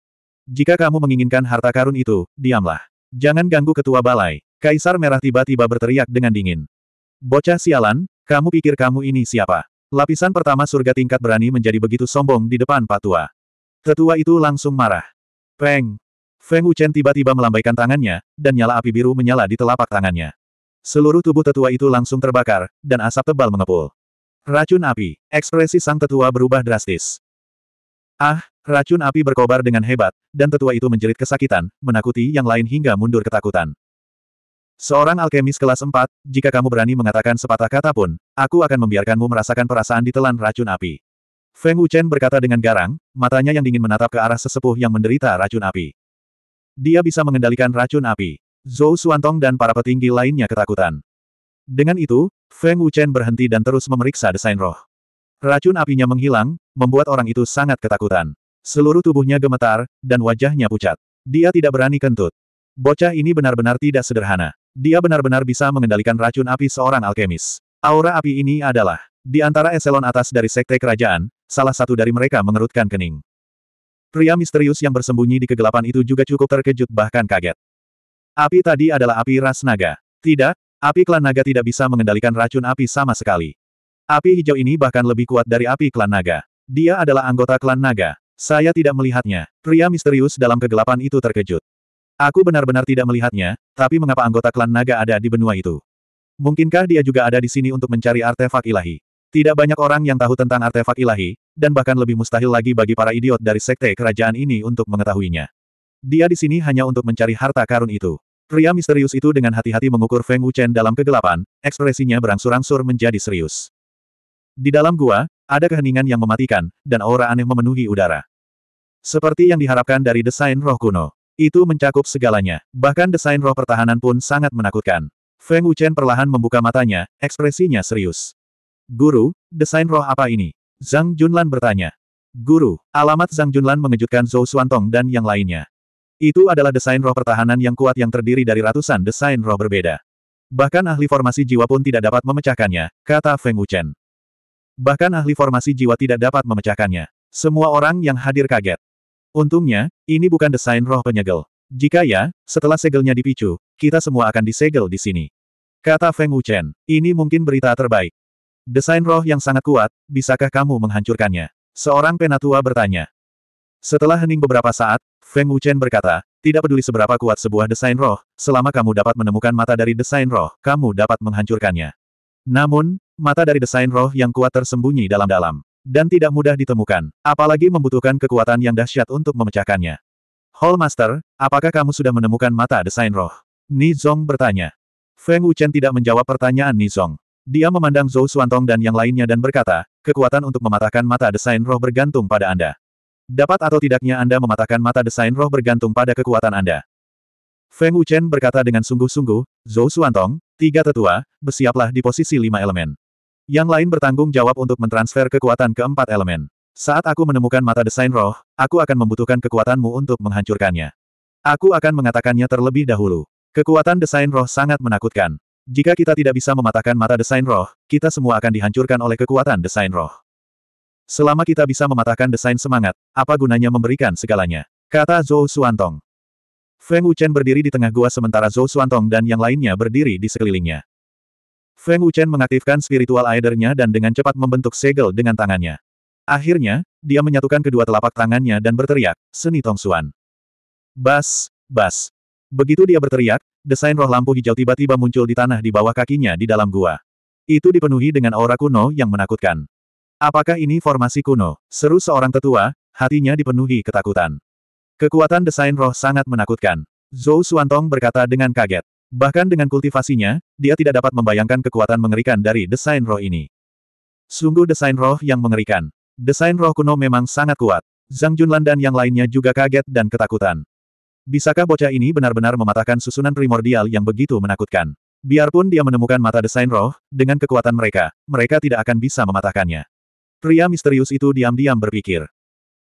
Jika kamu menginginkan harta karun itu, diamlah. Jangan ganggu ketua balai. Kaisar Merah tiba-tiba berteriak dengan dingin. Bocah sialan, kamu pikir kamu ini siapa? Lapisan pertama surga tingkat berani menjadi begitu sombong di depan patua. Tetua itu langsung marah. Peng! Feng Wuchen tiba-tiba melambaikan tangannya, dan nyala api biru menyala di telapak tangannya. Seluruh tubuh tetua itu langsung terbakar, dan asap tebal mengepul. Racun api, ekspresi sang tetua berubah drastis. Ah, Racun api berkobar dengan hebat, dan tetua itu menjerit kesakitan, menakuti yang lain hingga mundur ketakutan. Seorang alkemis kelas 4, jika kamu berani mengatakan sepatah kata pun, aku akan membiarkanmu merasakan perasaan ditelan racun api. Feng Wuchen berkata dengan garang, matanya yang dingin menatap ke arah sesepuh yang menderita racun api. Dia bisa mengendalikan racun api. Zhou Suantong dan para petinggi lainnya ketakutan. Dengan itu, Feng Wuchen berhenti dan terus memeriksa desain roh. Racun apinya menghilang, membuat orang itu sangat ketakutan. Seluruh tubuhnya gemetar, dan wajahnya pucat. Dia tidak berani kentut. Bocah ini benar-benar tidak sederhana. Dia benar-benar bisa mengendalikan racun api seorang alkemis. Aura api ini adalah, di antara eselon atas dari sekte kerajaan, salah satu dari mereka mengerutkan kening. Pria misterius yang bersembunyi di kegelapan itu juga cukup terkejut bahkan kaget. Api tadi adalah api ras naga. Tidak, api klan naga tidak bisa mengendalikan racun api sama sekali. Api hijau ini bahkan lebih kuat dari api klan naga. Dia adalah anggota klan naga. Saya tidak melihatnya. Pria misterius dalam kegelapan itu terkejut. Aku benar-benar tidak melihatnya, tapi mengapa anggota klan naga ada di benua itu? Mungkinkah dia juga ada di sini untuk mencari artefak ilahi? Tidak banyak orang yang tahu tentang artefak ilahi, dan bahkan lebih mustahil lagi bagi para idiot dari sekte kerajaan ini untuk mengetahuinya. Dia di sini hanya untuk mencari harta karun itu. Pria misterius itu dengan hati-hati mengukur Feng Wuchen dalam kegelapan, ekspresinya berangsur-angsur menjadi serius. Di dalam gua, ada keheningan yang mematikan, dan aura aneh memenuhi udara. Seperti yang diharapkan dari desain roh kuno. Itu mencakup segalanya, bahkan desain roh pertahanan pun sangat menakutkan. Feng Wuchen perlahan membuka matanya, ekspresinya serius. Guru, desain roh apa ini? Zhang Junlan bertanya. Guru, alamat Zhang Junlan mengejutkan Zhou Xuantong dan yang lainnya. Itu adalah desain roh pertahanan yang kuat yang terdiri dari ratusan desain roh berbeda. Bahkan ahli formasi jiwa pun tidak dapat memecahkannya, kata Feng Wuchen. Bahkan ahli formasi jiwa tidak dapat memecahkannya. Semua orang yang hadir kaget. Untungnya, ini bukan desain roh penyegel. Jika ya, setelah segelnya dipicu, kita semua akan disegel di sini. Kata Feng Wuchen, ini mungkin berita terbaik. Desain roh yang sangat kuat, bisakah kamu menghancurkannya? Seorang penatua bertanya. Setelah hening beberapa saat, Feng Wuchen berkata, tidak peduli seberapa kuat sebuah desain roh, selama kamu dapat menemukan mata dari desain roh, kamu dapat menghancurkannya. Namun, mata dari desain roh yang kuat tersembunyi dalam-dalam. Dan tidak mudah ditemukan, apalagi membutuhkan kekuatan yang dahsyat untuk memecahkannya. Hallmaster, apakah kamu sudah menemukan mata desain roh? Nizong bertanya. Feng Wuchen tidak menjawab pertanyaan Nizong. Dia memandang Zhou Suantong dan yang lainnya dan berkata, kekuatan untuk mematahkan mata desain roh bergantung pada Anda. Dapat atau tidaknya Anda mematahkan mata desain roh bergantung pada kekuatan Anda. Feng Wuchen berkata dengan sungguh-sungguh, Zhou Suantong. Tiga tetua, bersiaplah di posisi lima elemen. Yang lain bertanggung jawab untuk mentransfer kekuatan ke empat elemen. Saat aku menemukan mata desain roh, aku akan membutuhkan kekuatanmu untuk menghancurkannya. Aku akan mengatakannya terlebih dahulu. Kekuatan desain roh sangat menakutkan. Jika kita tidak bisa mematahkan mata desain roh, kita semua akan dihancurkan oleh kekuatan desain roh. Selama kita bisa mematahkan desain semangat, apa gunanya memberikan segalanya? Kata Zhou Suantong. Feng Wuchen berdiri di tengah gua sementara Zhou Xuantong dan yang lainnya berdiri di sekelilingnya. Feng Wuchen mengaktifkan spiritual aidernya dan dengan cepat membentuk segel dengan tangannya. Akhirnya, dia menyatukan kedua telapak tangannya dan berteriak, Seni Tong Xuan. Bas, bas. Begitu dia berteriak, desain roh lampu hijau tiba-tiba muncul di tanah di bawah kakinya di dalam gua. Itu dipenuhi dengan aura kuno yang menakutkan. Apakah ini formasi kuno? Seru seorang tetua, hatinya dipenuhi ketakutan. Kekuatan desain roh sangat menakutkan. Zhou Xuantong berkata dengan kaget. Bahkan dengan kultivasinya, dia tidak dapat membayangkan kekuatan mengerikan dari desain roh ini. Sungguh desain roh yang mengerikan. Desain roh kuno memang sangat kuat. Zhang Junlan dan yang lainnya juga kaget dan ketakutan. Bisakah bocah ini benar-benar mematahkan susunan primordial yang begitu menakutkan? Biarpun dia menemukan mata desain roh, dengan kekuatan mereka, mereka tidak akan bisa mematahkannya. Pria misterius itu diam-diam berpikir.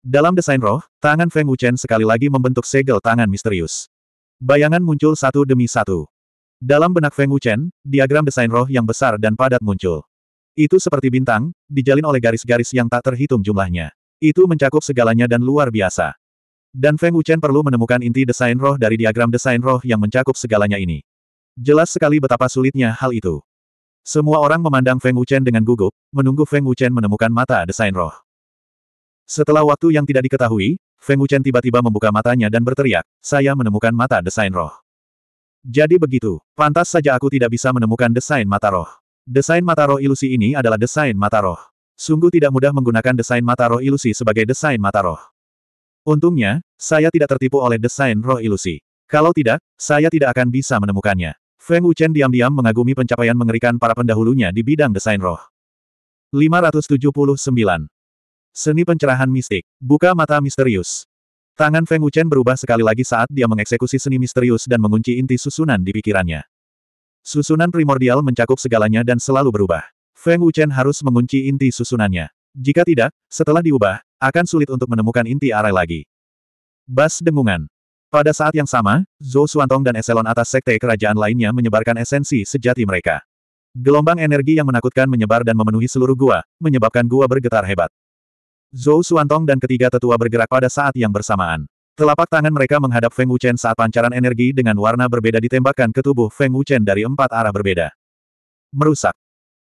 Dalam desain roh, tangan Feng Wuchen sekali lagi membentuk segel tangan misterius. Bayangan muncul satu demi satu. Dalam benak Feng Wuchen, diagram desain roh yang besar dan padat muncul. Itu seperti bintang, dijalin oleh garis-garis yang tak terhitung jumlahnya. Itu mencakup segalanya dan luar biasa. Dan Feng Wuchen perlu menemukan inti desain roh dari diagram desain roh yang mencakup segalanya ini. Jelas sekali betapa sulitnya hal itu. Semua orang memandang Feng Wuchen dengan gugup, menunggu Feng Wuchen menemukan mata desain roh. Setelah waktu yang tidak diketahui, Feng Wuchen tiba-tiba membuka matanya dan berteriak, saya menemukan mata desain roh. Jadi begitu, pantas saja aku tidak bisa menemukan desain mata roh. Desain mata roh ilusi ini adalah desain mata roh. Sungguh tidak mudah menggunakan desain mata roh ilusi sebagai desain mata roh. Untungnya, saya tidak tertipu oleh desain roh ilusi. Kalau tidak, saya tidak akan bisa menemukannya. Feng Wuchen diam-diam mengagumi pencapaian mengerikan para pendahulunya di bidang desain roh. 579 Seni pencerahan mistik. Buka mata misterius. Tangan Feng Wuchen berubah sekali lagi saat dia mengeksekusi seni misterius dan mengunci inti susunan di pikirannya. Susunan primordial mencakup segalanya dan selalu berubah. Feng Wuchen harus mengunci inti susunannya. Jika tidak, setelah diubah, akan sulit untuk menemukan inti arai lagi. Bas dengungan. Pada saat yang sama, Zhou Suantong dan eselon atas sekte kerajaan lainnya menyebarkan esensi sejati mereka. Gelombang energi yang menakutkan menyebar dan memenuhi seluruh gua, menyebabkan gua bergetar hebat. Zhou Suantong dan ketiga tetua bergerak pada saat yang bersamaan. Telapak tangan mereka menghadap Feng Wuchen saat pancaran energi dengan warna berbeda ditembakkan ke tubuh Feng Wuchen dari empat arah berbeda. Merusak.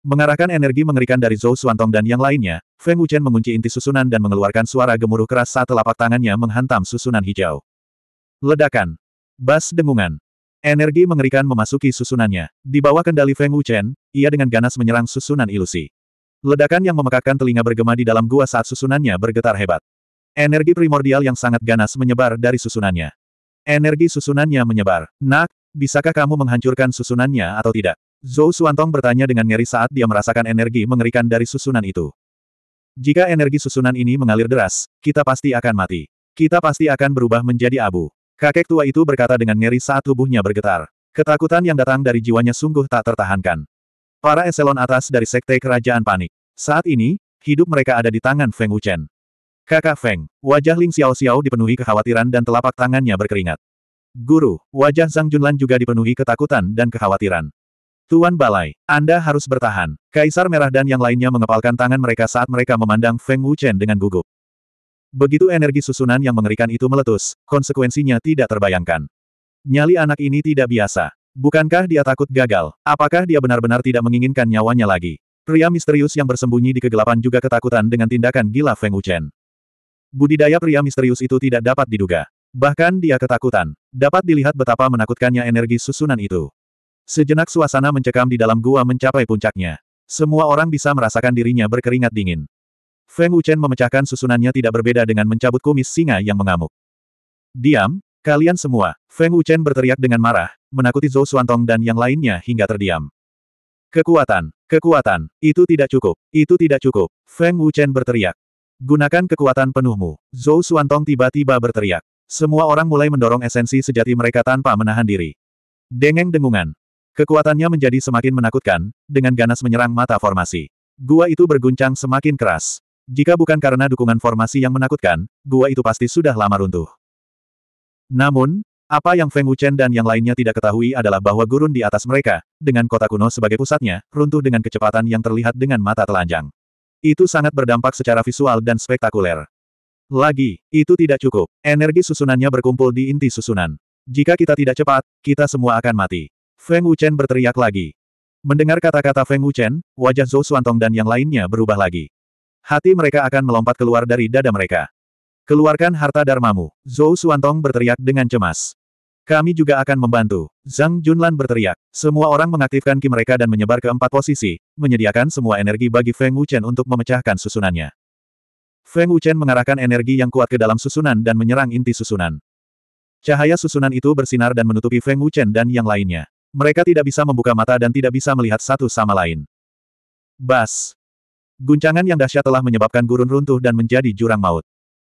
Mengarahkan energi mengerikan dari Zhou Suantong dan yang lainnya, Feng Wuchen mengunci inti susunan dan mengeluarkan suara gemuruh keras saat telapak tangannya menghantam susunan hijau. Ledakan. Bas dengungan. Energi mengerikan memasuki susunannya. Di bawah kendali Feng Wuchen, ia dengan ganas menyerang susunan ilusi. Ledakan yang memekakkan telinga bergema di dalam gua saat susunannya bergetar hebat. Energi primordial yang sangat ganas menyebar dari susunannya. Energi susunannya menyebar. Nak, bisakah kamu menghancurkan susunannya atau tidak? Zhou Suantong bertanya dengan ngeri saat dia merasakan energi mengerikan dari susunan itu. Jika energi susunan ini mengalir deras, kita pasti akan mati. Kita pasti akan berubah menjadi abu. Kakek tua itu berkata dengan ngeri saat tubuhnya bergetar. Ketakutan yang datang dari jiwanya sungguh tak tertahankan. Para eselon atas dari Sekte Kerajaan Panik. Saat ini, hidup mereka ada di tangan Feng Wuchen. Kakak Feng, wajah Ling Xiao Xiao dipenuhi kekhawatiran dan telapak tangannya berkeringat. Guru, wajah Zhang Junlan juga dipenuhi ketakutan dan kekhawatiran. Tuan Balai, Anda harus bertahan. Kaisar Merah dan yang lainnya mengepalkan tangan mereka saat mereka memandang Feng Wuchen dengan gugup. Begitu energi susunan yang mengerikan itu meletus, konsekuensinya tidak terbayangkan. Nyali anak ini tidak biasa. Bukankah dia takut gagal? Apakah dia benar-benar tidak menginginkan nyawanya lagi? Pria misterius yang bersembunyi di kegelapan juga ketakutan dengan tindakan gila Feng Wuchen. Budidaya pria misterius itu tidak dapat diduga. Bahkan dia ketakutan. Dapat dilihat betapa menakutkannya energi susunan itu. Sejenak suasana mencekam di dalam gua mencapai puncaknya. Semua orang bisa merasakan dirinya berkeringat dingin. Feng Wuchen memecahkan susunannya tidak berbeda dengan mencabut kumis singa yang mengamuk. Diam, kalian semua, Feng Wuchen berteriak dengan marah, menakuti Zhou Xuantong dan yang lainnya hingga terdiam. Kekuatan, kekuatan, itu tidak cukup, itu tidak cukup, Feng Wuchen berteriak. Gunakan kekuatan penuhmu, Zhou Xuantong tiba-tiba berteriak. Semua orang mulai mendorong esensi sejati mereka tanpa menahan diri. Dengeng dengungan. Kekuatannya menjadi semakin menakutkan, dengan ganas menyerang mata formasi. Gua itu berguncang semakin keras. Jika bukan karena dukungan formasi yang menakutkan, gua itu pasti sudah lama runtuh. Namun, apa yang Feng Wuchen dan yang lainnya tidak ketahui adalah bahwa gurun di atas mereka, dengan kota kuno sebagai pusatnya, runtuh dengan kecepatan yang terlihat dengan mata telanjang. Itu sangat berdampak secara visual dan spektakuler. Lagi, itu tidak cukup. Energi susunannya berkumpul di inti susunan. Jika kita tidak cepat, kita semua akan mati. Feng Wuchen berteriak lagi. Mendengar kata-kata Feng Wuchen, wajah Zhou Suantong dan yang lainnya berubah lagi. Hati mereka akan melompat keluar dari dada mereka. Keluarkan harta darmamu, Zhou Suantong berteriak dengan cemas. Kami juga akan membantu. Zhang Junlan berteriak. Semua orang mengaktifkan ki mereka dan menyebar ke empat posisi, menyediakan semua energi bagi Feng Wuchen untuk memecahkan susunannya. Feng Wuchen mengarahkan energi yang kuat ke dalam susunan dan menyerang inti susunan. Cahaya susunan itu bersinar dan menutupi Feng Wuchen dan yang lainnya. Mereka tidak bisa membuka mata dan tidak bisa melihat satu sama lain. Bas. Guncangan yang dahsyat telah menyebabkan gurun runtuh dan menjadi jurang maut.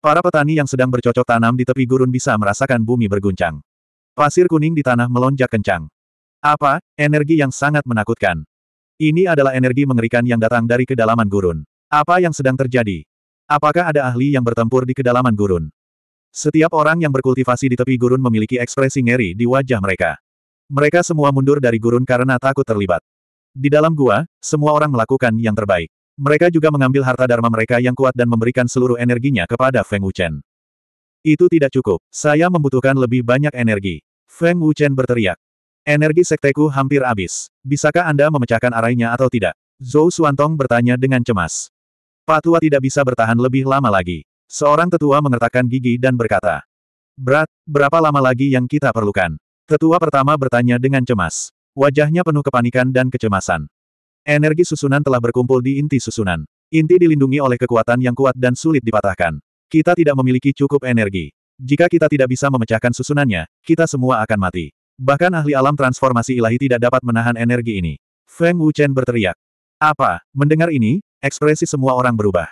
Para petani yang sedang bercocok tanam di tepi gurun bisa merasakan bumi berguncang. Pasir kuning di tanah melonjak kencang. Apa, energi yang sangat menakutkan. Ini adalah energi mengerikan yang datang dari kedalaman gurun. Apa yang sedang terjadi? Apakah ada ahli yang bertempur di kedalaman gurun? Setiap orang yang berkultivasi di tepi gurun memiliki ekspresi ngeri di wajah mereka. Mereka semua mundur dari gurun karena takut terlibat. Di dalam gua, semua orang melakukan yang terbaik. Mereka juga mengambil harta dharma mereka yang kuat dan memberikan seluruh energinya kepada Feng Wuchen. Itu tidak cukup. Saya membutuhkan lebih banyak energi. Feng Wuchen berteriak. Energi sekteku hampir habis. Bisakah Anda memecahkan arainya atau tidak? Zhou Suantong bertanya dengan cemas. Patua tidak bisa bertahan lebih lama lagi. Seorang tetua mengertakkan gigi dan berkata. Berat, berapa lama lagi yang kita perlukan? Tetua pertama bertanya dengan cemas. Wajahnya penuh kepanikan dan kecemasan. Energi susunan telah berkumpul di inti susunan. Inti dilindungi oleh kekuatan yang kuat dan sulit dipatahkan. Kita tidak memiliki cukup energi. Jika kita tidak bisa memecahkan susunannya, kita semua akan mati. Bahkan ahli alam transformasi ilahi tidak dapat menahan energi ini. Feng Wuchen berteriak. Apa? Mendengar ini, ekspresi semua orang berubah.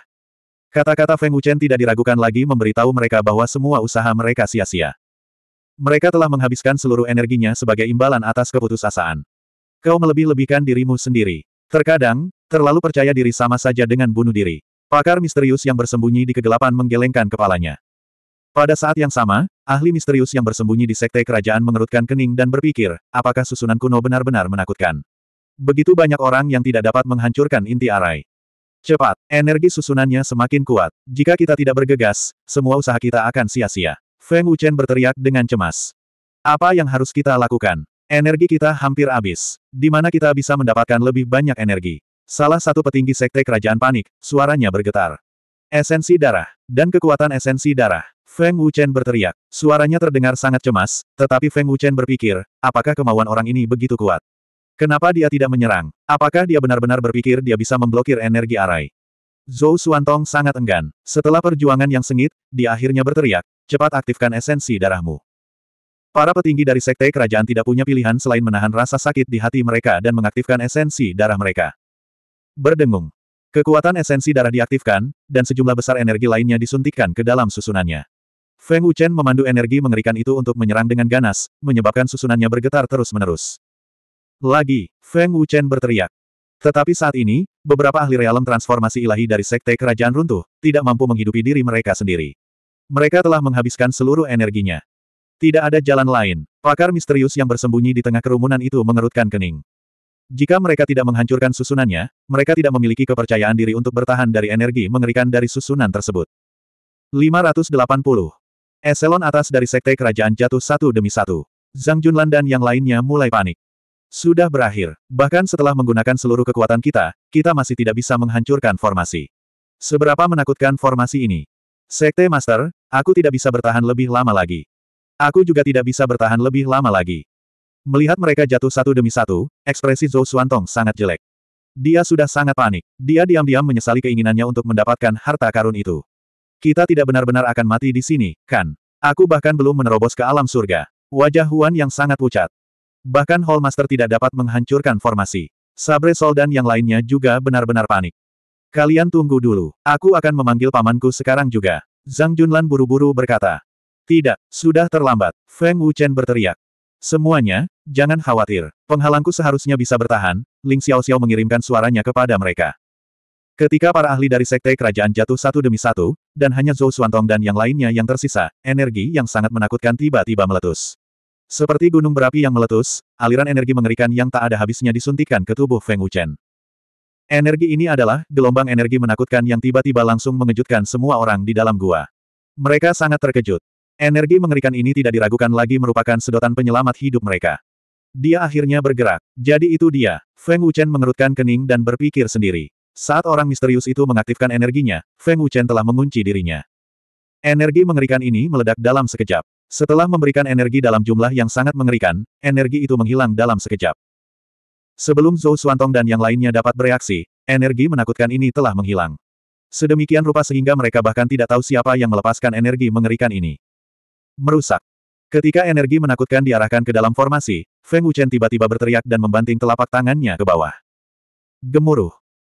Kata-kata Feng Wuchen tidak diragukan lagi memberitahu mereka bahwa semua usaha mereka sia-sia. Mereka telah menghabiskan seluruh energinya sebagai imbalan atas keputusasaan. Kau melebih-lebihkan dirimu sendiri. Terkadang, terlalu percaya diri sama saja dengan bunuh diri. Pakar misterius yang bersembunyi di kegelapan menggelengkan kepalanya. Pada saat yang sama, ahli misterius yang bersembunyi di sekte kerajaan mengerutkan kening dan berpikir, apakah susunan kuno benar-benar menakutkan. Begitu banyak orang yang tidak dapat menghancurkan inti arai. Cepat, energi susunannya semakin kuat. Jika kita tidak bergegas, semua usaha kita akan sia-sia. Feng Wuchen berteriak dengan cemas. Apa yang harus kita lakukan? Energi kita hampir habis. Di mana kita bisa mendapatkan lebih banyak energi? Salah satu petinggi sekte kerajaan panik, suaranya bergetar. Esensi darah, dan kekuatan esensi darah. Feng Wuchen berteriak. Suaranya terdengar sangat cemas, tetapi Feng Wuchen berpikir, apakah kemauan orang ini begitu kuat? Kenapa dia tidak menyerang? Apakah dia benar-benar berpikir dia bisa memblokir energi arai? Zhou Suantong sangat enggan. Setelah perjuangan yang sengit, dia akhirnya berteriak, cepat aktifkan esensi darahmu. Para petinggi dari sekte kerajaan tidak punya pilihan selain menahan rasa sakit di hati mereka dan mengaktifkan esensi darah mereka. Berdengung. Kekuatan esensi darah diaktifkan, dan sejumlah besar energi lainnya disuntikkan ke dalam susunannya. Feng Wuchen memandu energi mengerikan itu untuk menyerang dengan ganas, menyebabkan susunannya bergetar terus-menerus. Lagi, Feng Wuchen berteriak. Tetapi saat ini, beberapa ahli realem transformasi ilahi dari Sekte Kerajaan Runtuh, tidak mampu menghidupi diri mereka sendiri. Mereka telah menghabiskan seluruh energinya. Tidak ada jalan lain. Pakar misterius yang bersembunyi di tengah kerumunan itu mengerutkan kening. Jika mereka tidak menghancurkan susunannya, mereka tidak memiliki kepercayaan diri untuk bertahan dari energi mengerikan dari susunan tersebut. 580. Eselon atas dari sekte kerajaan jatuh satu demi satu. Zhang Junlan dan yang lainnya mulai panik. Sudah berakhir. Bahkan setelah menggunakan seluruh kekuatan kita, kita masih tidak bisa menghancurkan formasi. Seberapa menakutkan formasi ini? Sekte Master, aku tidak bisa bertahan lebih lama lagi. Aku juga tidak bisa bertahan lebih lama lagi. Melihat mereka jatuh satu demi satu, ekspresi Zhou Xuantong sangat jelek. Dia sudah sangat panik. Dia diam-diam menyesali keinginannya untuk mendapatkan harta karun itu. Kita tidak benar-benar akan mati di sini, kan? Aku bahkan belum menerobos ke alam surga. Wajah Huan yang sangat pucat. Bahkan Hallmaster tidak dapat menghancurkan formasi. Sabre Sol dan yang lainnya juga benar-benar panik. Kalian tunggu dulu. Aku akan memanggil pamanku sekarang juga. Zhang Junlan buru-buru berkata. Tidak, sudah terlambat. Feng Wuchen berteriak. Semuanya, jangan khawatir. Penghalangku seharusnya bisa bertahan, Ling Xiao Xiao mengirimkan suaranya kepada mereka. Ketika para ahli dari Sekte Kerajaan jatuh satu demi satu, dan hanya Zhou Xuantong dan yang lainnya yang tersisa, energi yang sangat menakutkan tiba-tiba meletus. Seperti gunung berapi yang meletus, aliran energi mengerikan yang tak ada habisnya disuntikan ke tubuh Feng Wuchen. Energi ini adalah gelombang energi menakutkan yang tiba-tiba langsung mengejutkan semua orang di dalam gua. Mereka sangat terkejut. Energi mengerikan ini tidak diragukan lagi merupakan sedotan penyelamat hidup mereka. Dia akhirnya bergerak. Jadi itu dia. Feng Wuchen mengerutkan kening dan berpikir sendiri. Saat orang misterius itu mengaktifkan energinya, Feng Wuchen telah mengunci dirinya. Energi mengerikan ini meledak dalam sekejap. Setelah memberikan energi dalam jumlah yang sangat mengerikan, energi itu menghilang dalam sekejap. Sebelum Zhou Suantong dan yang lainnya dapat bereaksi, energi menakutkan ini telah menghilang. Sedemikian rupa sehingga mereka bahkan tidak tahu siapa yang melepaskan energi mengerikan ini. Merusak. Ketika energi menakutkan diarahkan ke dalam formasi, Feng Wuchen tiba-tiba berteriak dan membanting telapak tangannya ke bawah. Gemuruh.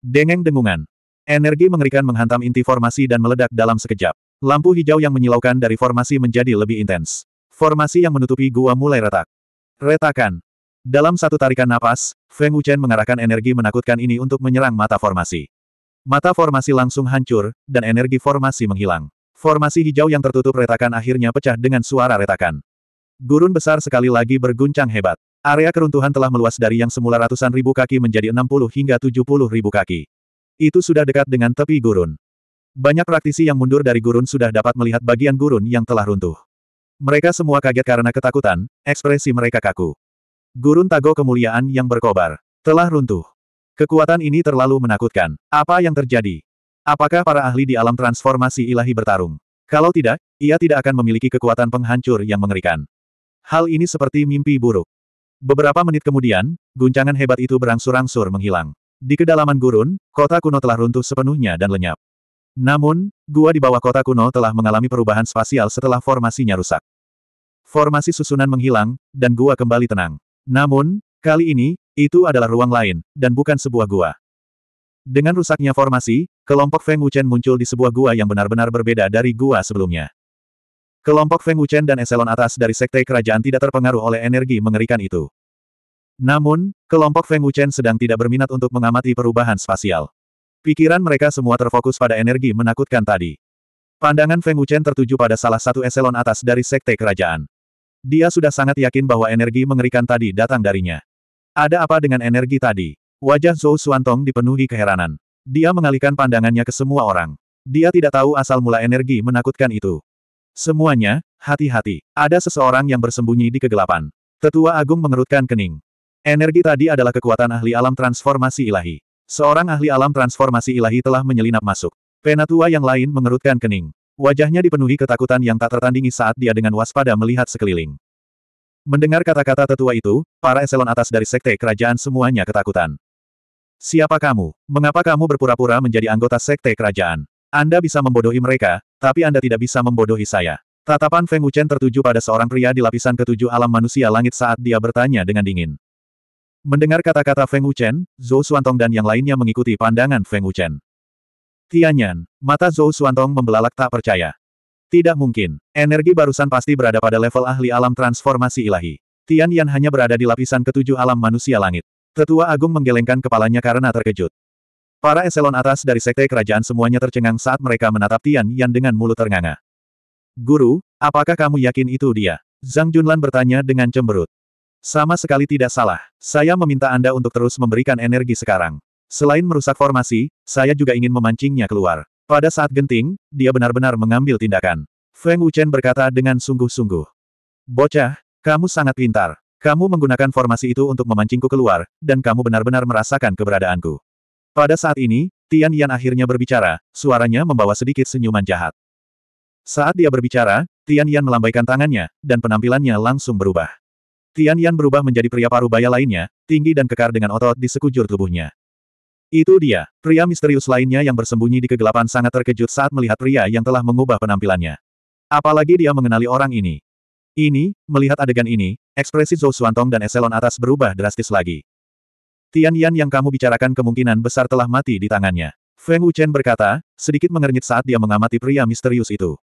Dengeng dengungan. Energi mengerikan menghantam inti formasi dan meledak dalam sekejap. Lampu hijau yang menyilaukan dari formasi menjadi lebih intens. Formasi yang menutupi gua mulai retak. Retakan. Dalam satu tarikan napas, Feng Wuchen mengarahkan energi menakutkan ini untuk menyerang mata formasi. Mata formasi langsung hancur, dan energi formasi menghilang. Formasi hijau yang tertutup retakan akhirnya pecah dengan suara retakan. Gurun besar sekali lagi berguncang hebat. Area keruntuhan telah meluas dari yang semula ratusan ribu kaki menjadi 60 hingga 70 ribu kaki. Itu sudah dekat dengan tepi gurun. Banyak praktisi yang mundur dari gurun sudah dapat melihat bagian gurun yang telah runtuh. Mereka semua kaget karena ketakutan, ekspresi mereka kaku. Gurun Tago kemuliaan yang berkobar. Telah runtuh. Kekuatan ini terlalu menakutkan. Apa yang terjadi? Apakah para ahli di alam transformasi ilahi bertarung? Kalau tidak, ia tidak akan memiliki kekuatan penghancur yang mengerikan. Hal ini seperti mimpi buruk. Beberapa menit kemudian, guncangan hebat itu berangsur-angsur menghilang. Di kedalaman gurun, kota kuno telah runtuh sepenuhnya dan lenyap. Namun, gua di bawah kota kuno telah mengalami perubahan spasial setelah formasinya rusak. Formasi susunan menghilang, dan gua kembali tenang. Namun, kali ini, itu adalah ruang lain, dan bukan sebuah gua. Dengan rusaknya formasi, kelompok Feng Wuchen muncul di sebuah gua yang benar-benar berbeda dari gua sebelumnya. Kelompok Feng Wuchen dan eselon atas dari sekte kerajaan tidak terpengaruh oleh energi mengerikan itu. Namun, kelompok Feng Wuchen sedang tidak berminat untuk mengamati perubahan spasial. Pikiran mereka semua terfokus pada energi menakutkan tadi. Pandangan Feng Wuchen tertuju pada salah satu eselon atas dari sekte kerajaan. Dia sudah sangat yakin bahwa energi mengerikan tadi datang darinya. Ada apa dengan energi tadi? Wajah Zhou Tong dipenuhi keheranan. Dia mengalihkan pandangannya ke semua orang. Dia tidak tahu asal mula energi menakutkan itu. Semuanya, hati-hati. Ada seseorang yang bersembunyi di kegelapan. Tetua Agung mengerutkan kening. Energi tadi adalah kekuatan ahli alam transformasi ilahi. Seorang ahli alam transformasi ilahi telah menyelinap masuk. Penatua yang lain mengerutkan kening. Wajahnya dipenuhi ketakutan yang tak tertandingi saat dia dengan waspada melihat sekeliling. Mendengar kata-kata tetua itu, para eselon atas dari sekte kerajaan semuanya ketakutan. Siapa kamu? Mengapa kamu berpura-pura menjadi anggota sekte kerajaan? Anda bisa membodohi mereka, tapi Anda tidak bisa membodohi saya. Tatapan Feng Wuchen tertuju pada seorang pria di lapisan ketujuh alam manusia langit saat dia bertanya dengan dingin. Mendengar kata-kata Feng Wuchen, Zhou Suantong dan yang lainnya mengikuti pandangan Feng Wuchen. Tianyan, mata Zhou Suantong membelalak tak percaya. Tidak mungkin. Energi barusan pasti berada pada level ahli alam transformasi ilahi. Tianyan hanya berada di lapisan ketujuh alam manusia langit. Tetua Agung menggelengkan kepalanya karena terkejut. Para eselon atas dari sekte kerajaan semuanya tercengang saat mereka menatap Tian Yan dengan mulut ternganga. Guru, apakah kamu yakin itu dia? Zhang Junlan bertanya dengan cemberut. Sama sekali tidak salah. Saya meminta Anda untuk terus memberikan energi sekarang. Selain merusak formasi, saya juga ingin memancingnya keluar. Pada saat genting, dia benar-benar mengambil tindakan. Feng Wuchen berkata dengan sungguh-sungguh. Bocah, kamu sangat pintar. Kamu menggunakan formasi itu untuk memancingku keluar, dan kamu benar-benar merasakan keberadaanku. Pada saat ini, Tian Yan akhirnya berbicara, suaranya membawa sedikit senyuman jahat. Saat dia berbicara, Tian Yan melambaikan tangannya, dan penampilannya langsung berubah. Tian Yan berubah menjadi pria paruh baya lainnya, tinggi dan kekar dengan otot di sekujur tubuhnya. Itu dia, pria misterius lainnya yang bersembunyi di kegelapan sangat terkejut saat melihat pria yang telah mengubah penampilannya. Apalagi dia mengenali orang ini. Ini, melihat adegan ini, ekspresi Zhou Xuantong dan Eselon atas berubah drastis lagi. Tian Yan yang kamu bicarakan kemungkinan besar telah mati di tangannya. Feng Wuchen berkata, sedikit mengernyit saat dia mengamati pria misterius itu.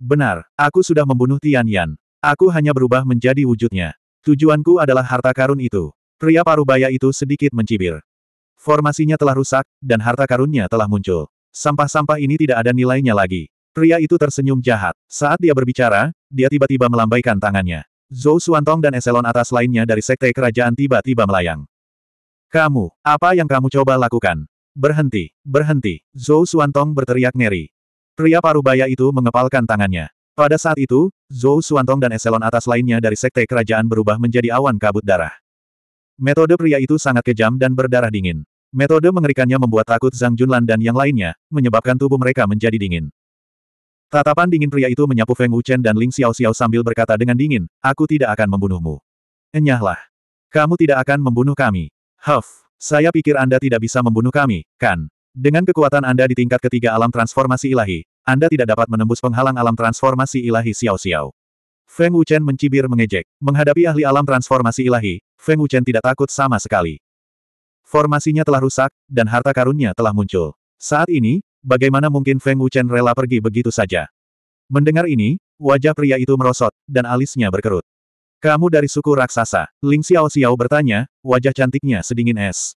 Benar, aku sudah membunuh Tian Yan. Aku hanya berubah menjadi wujudnya. Tujuanku adalah harta karun itu. Pria parubaya itu sedikit mencibir. Formasinya telah rusak, dan harta karunnya telah muncul. Sampah-sampah ini tidak ada nilainya lagi. Pria itu tersenyum jahat. Saat dia berbicara, dia tiba-tiba melambaikan tangannya. Zhou Suantong dan eselon atas lainnya dari sekte kerajaan tiba-tiba melayang. Kamu, apa yang kamu coba lakukan? Berhenti, berhenti, Zhou Suantong berteriak ngeri. Pria parubaya itu mengepalkan tangannya. Pada saat itu, Zhou Suantong dan eselon atas lainnya dari sekte kerajaan berubah menjadi awan kabut darah. Metode pria itu sangat kejam dan berdarah dingin. Metode mengerikannya membuat takut Zhang Junlan dan yang lainnya, menyebabkan tubuh mereka menjadi dingin. Tatapan dingin pria itu menyapu Feng Wuchen dan Ling Xiao Xiao sambil berkata dengan dingin, aku tidak akan membunuhmu. Enyahlah. Kamu tidak akan membunuh kami. Huff, saya pikir Anda tidak bisa membunuh kami, kan? Dengan kekuatan Anda di tingkat ketiga alam transformasi ilahi, Anda tidak dapat menembus penghalang alam transformasi ilahi Xiao Xiao. Feng Wuchen mencibir mengejek. Menghadapi ahli alam transformasi ilahi, Feng Wuchen tidak takut sama sekali. Formasinya telah rusak, dan harta karunnya telah muncul. Saat ini, Bagaimana mungkin Feng Wuchen rela pergi begitu saja? Mendengar ini, wajah pria itu merosot, dan alisnya berkerut. Kamu dari suku raksasa, Ling Xiao Xiao bertanya, wajah cantiknya sedingin es.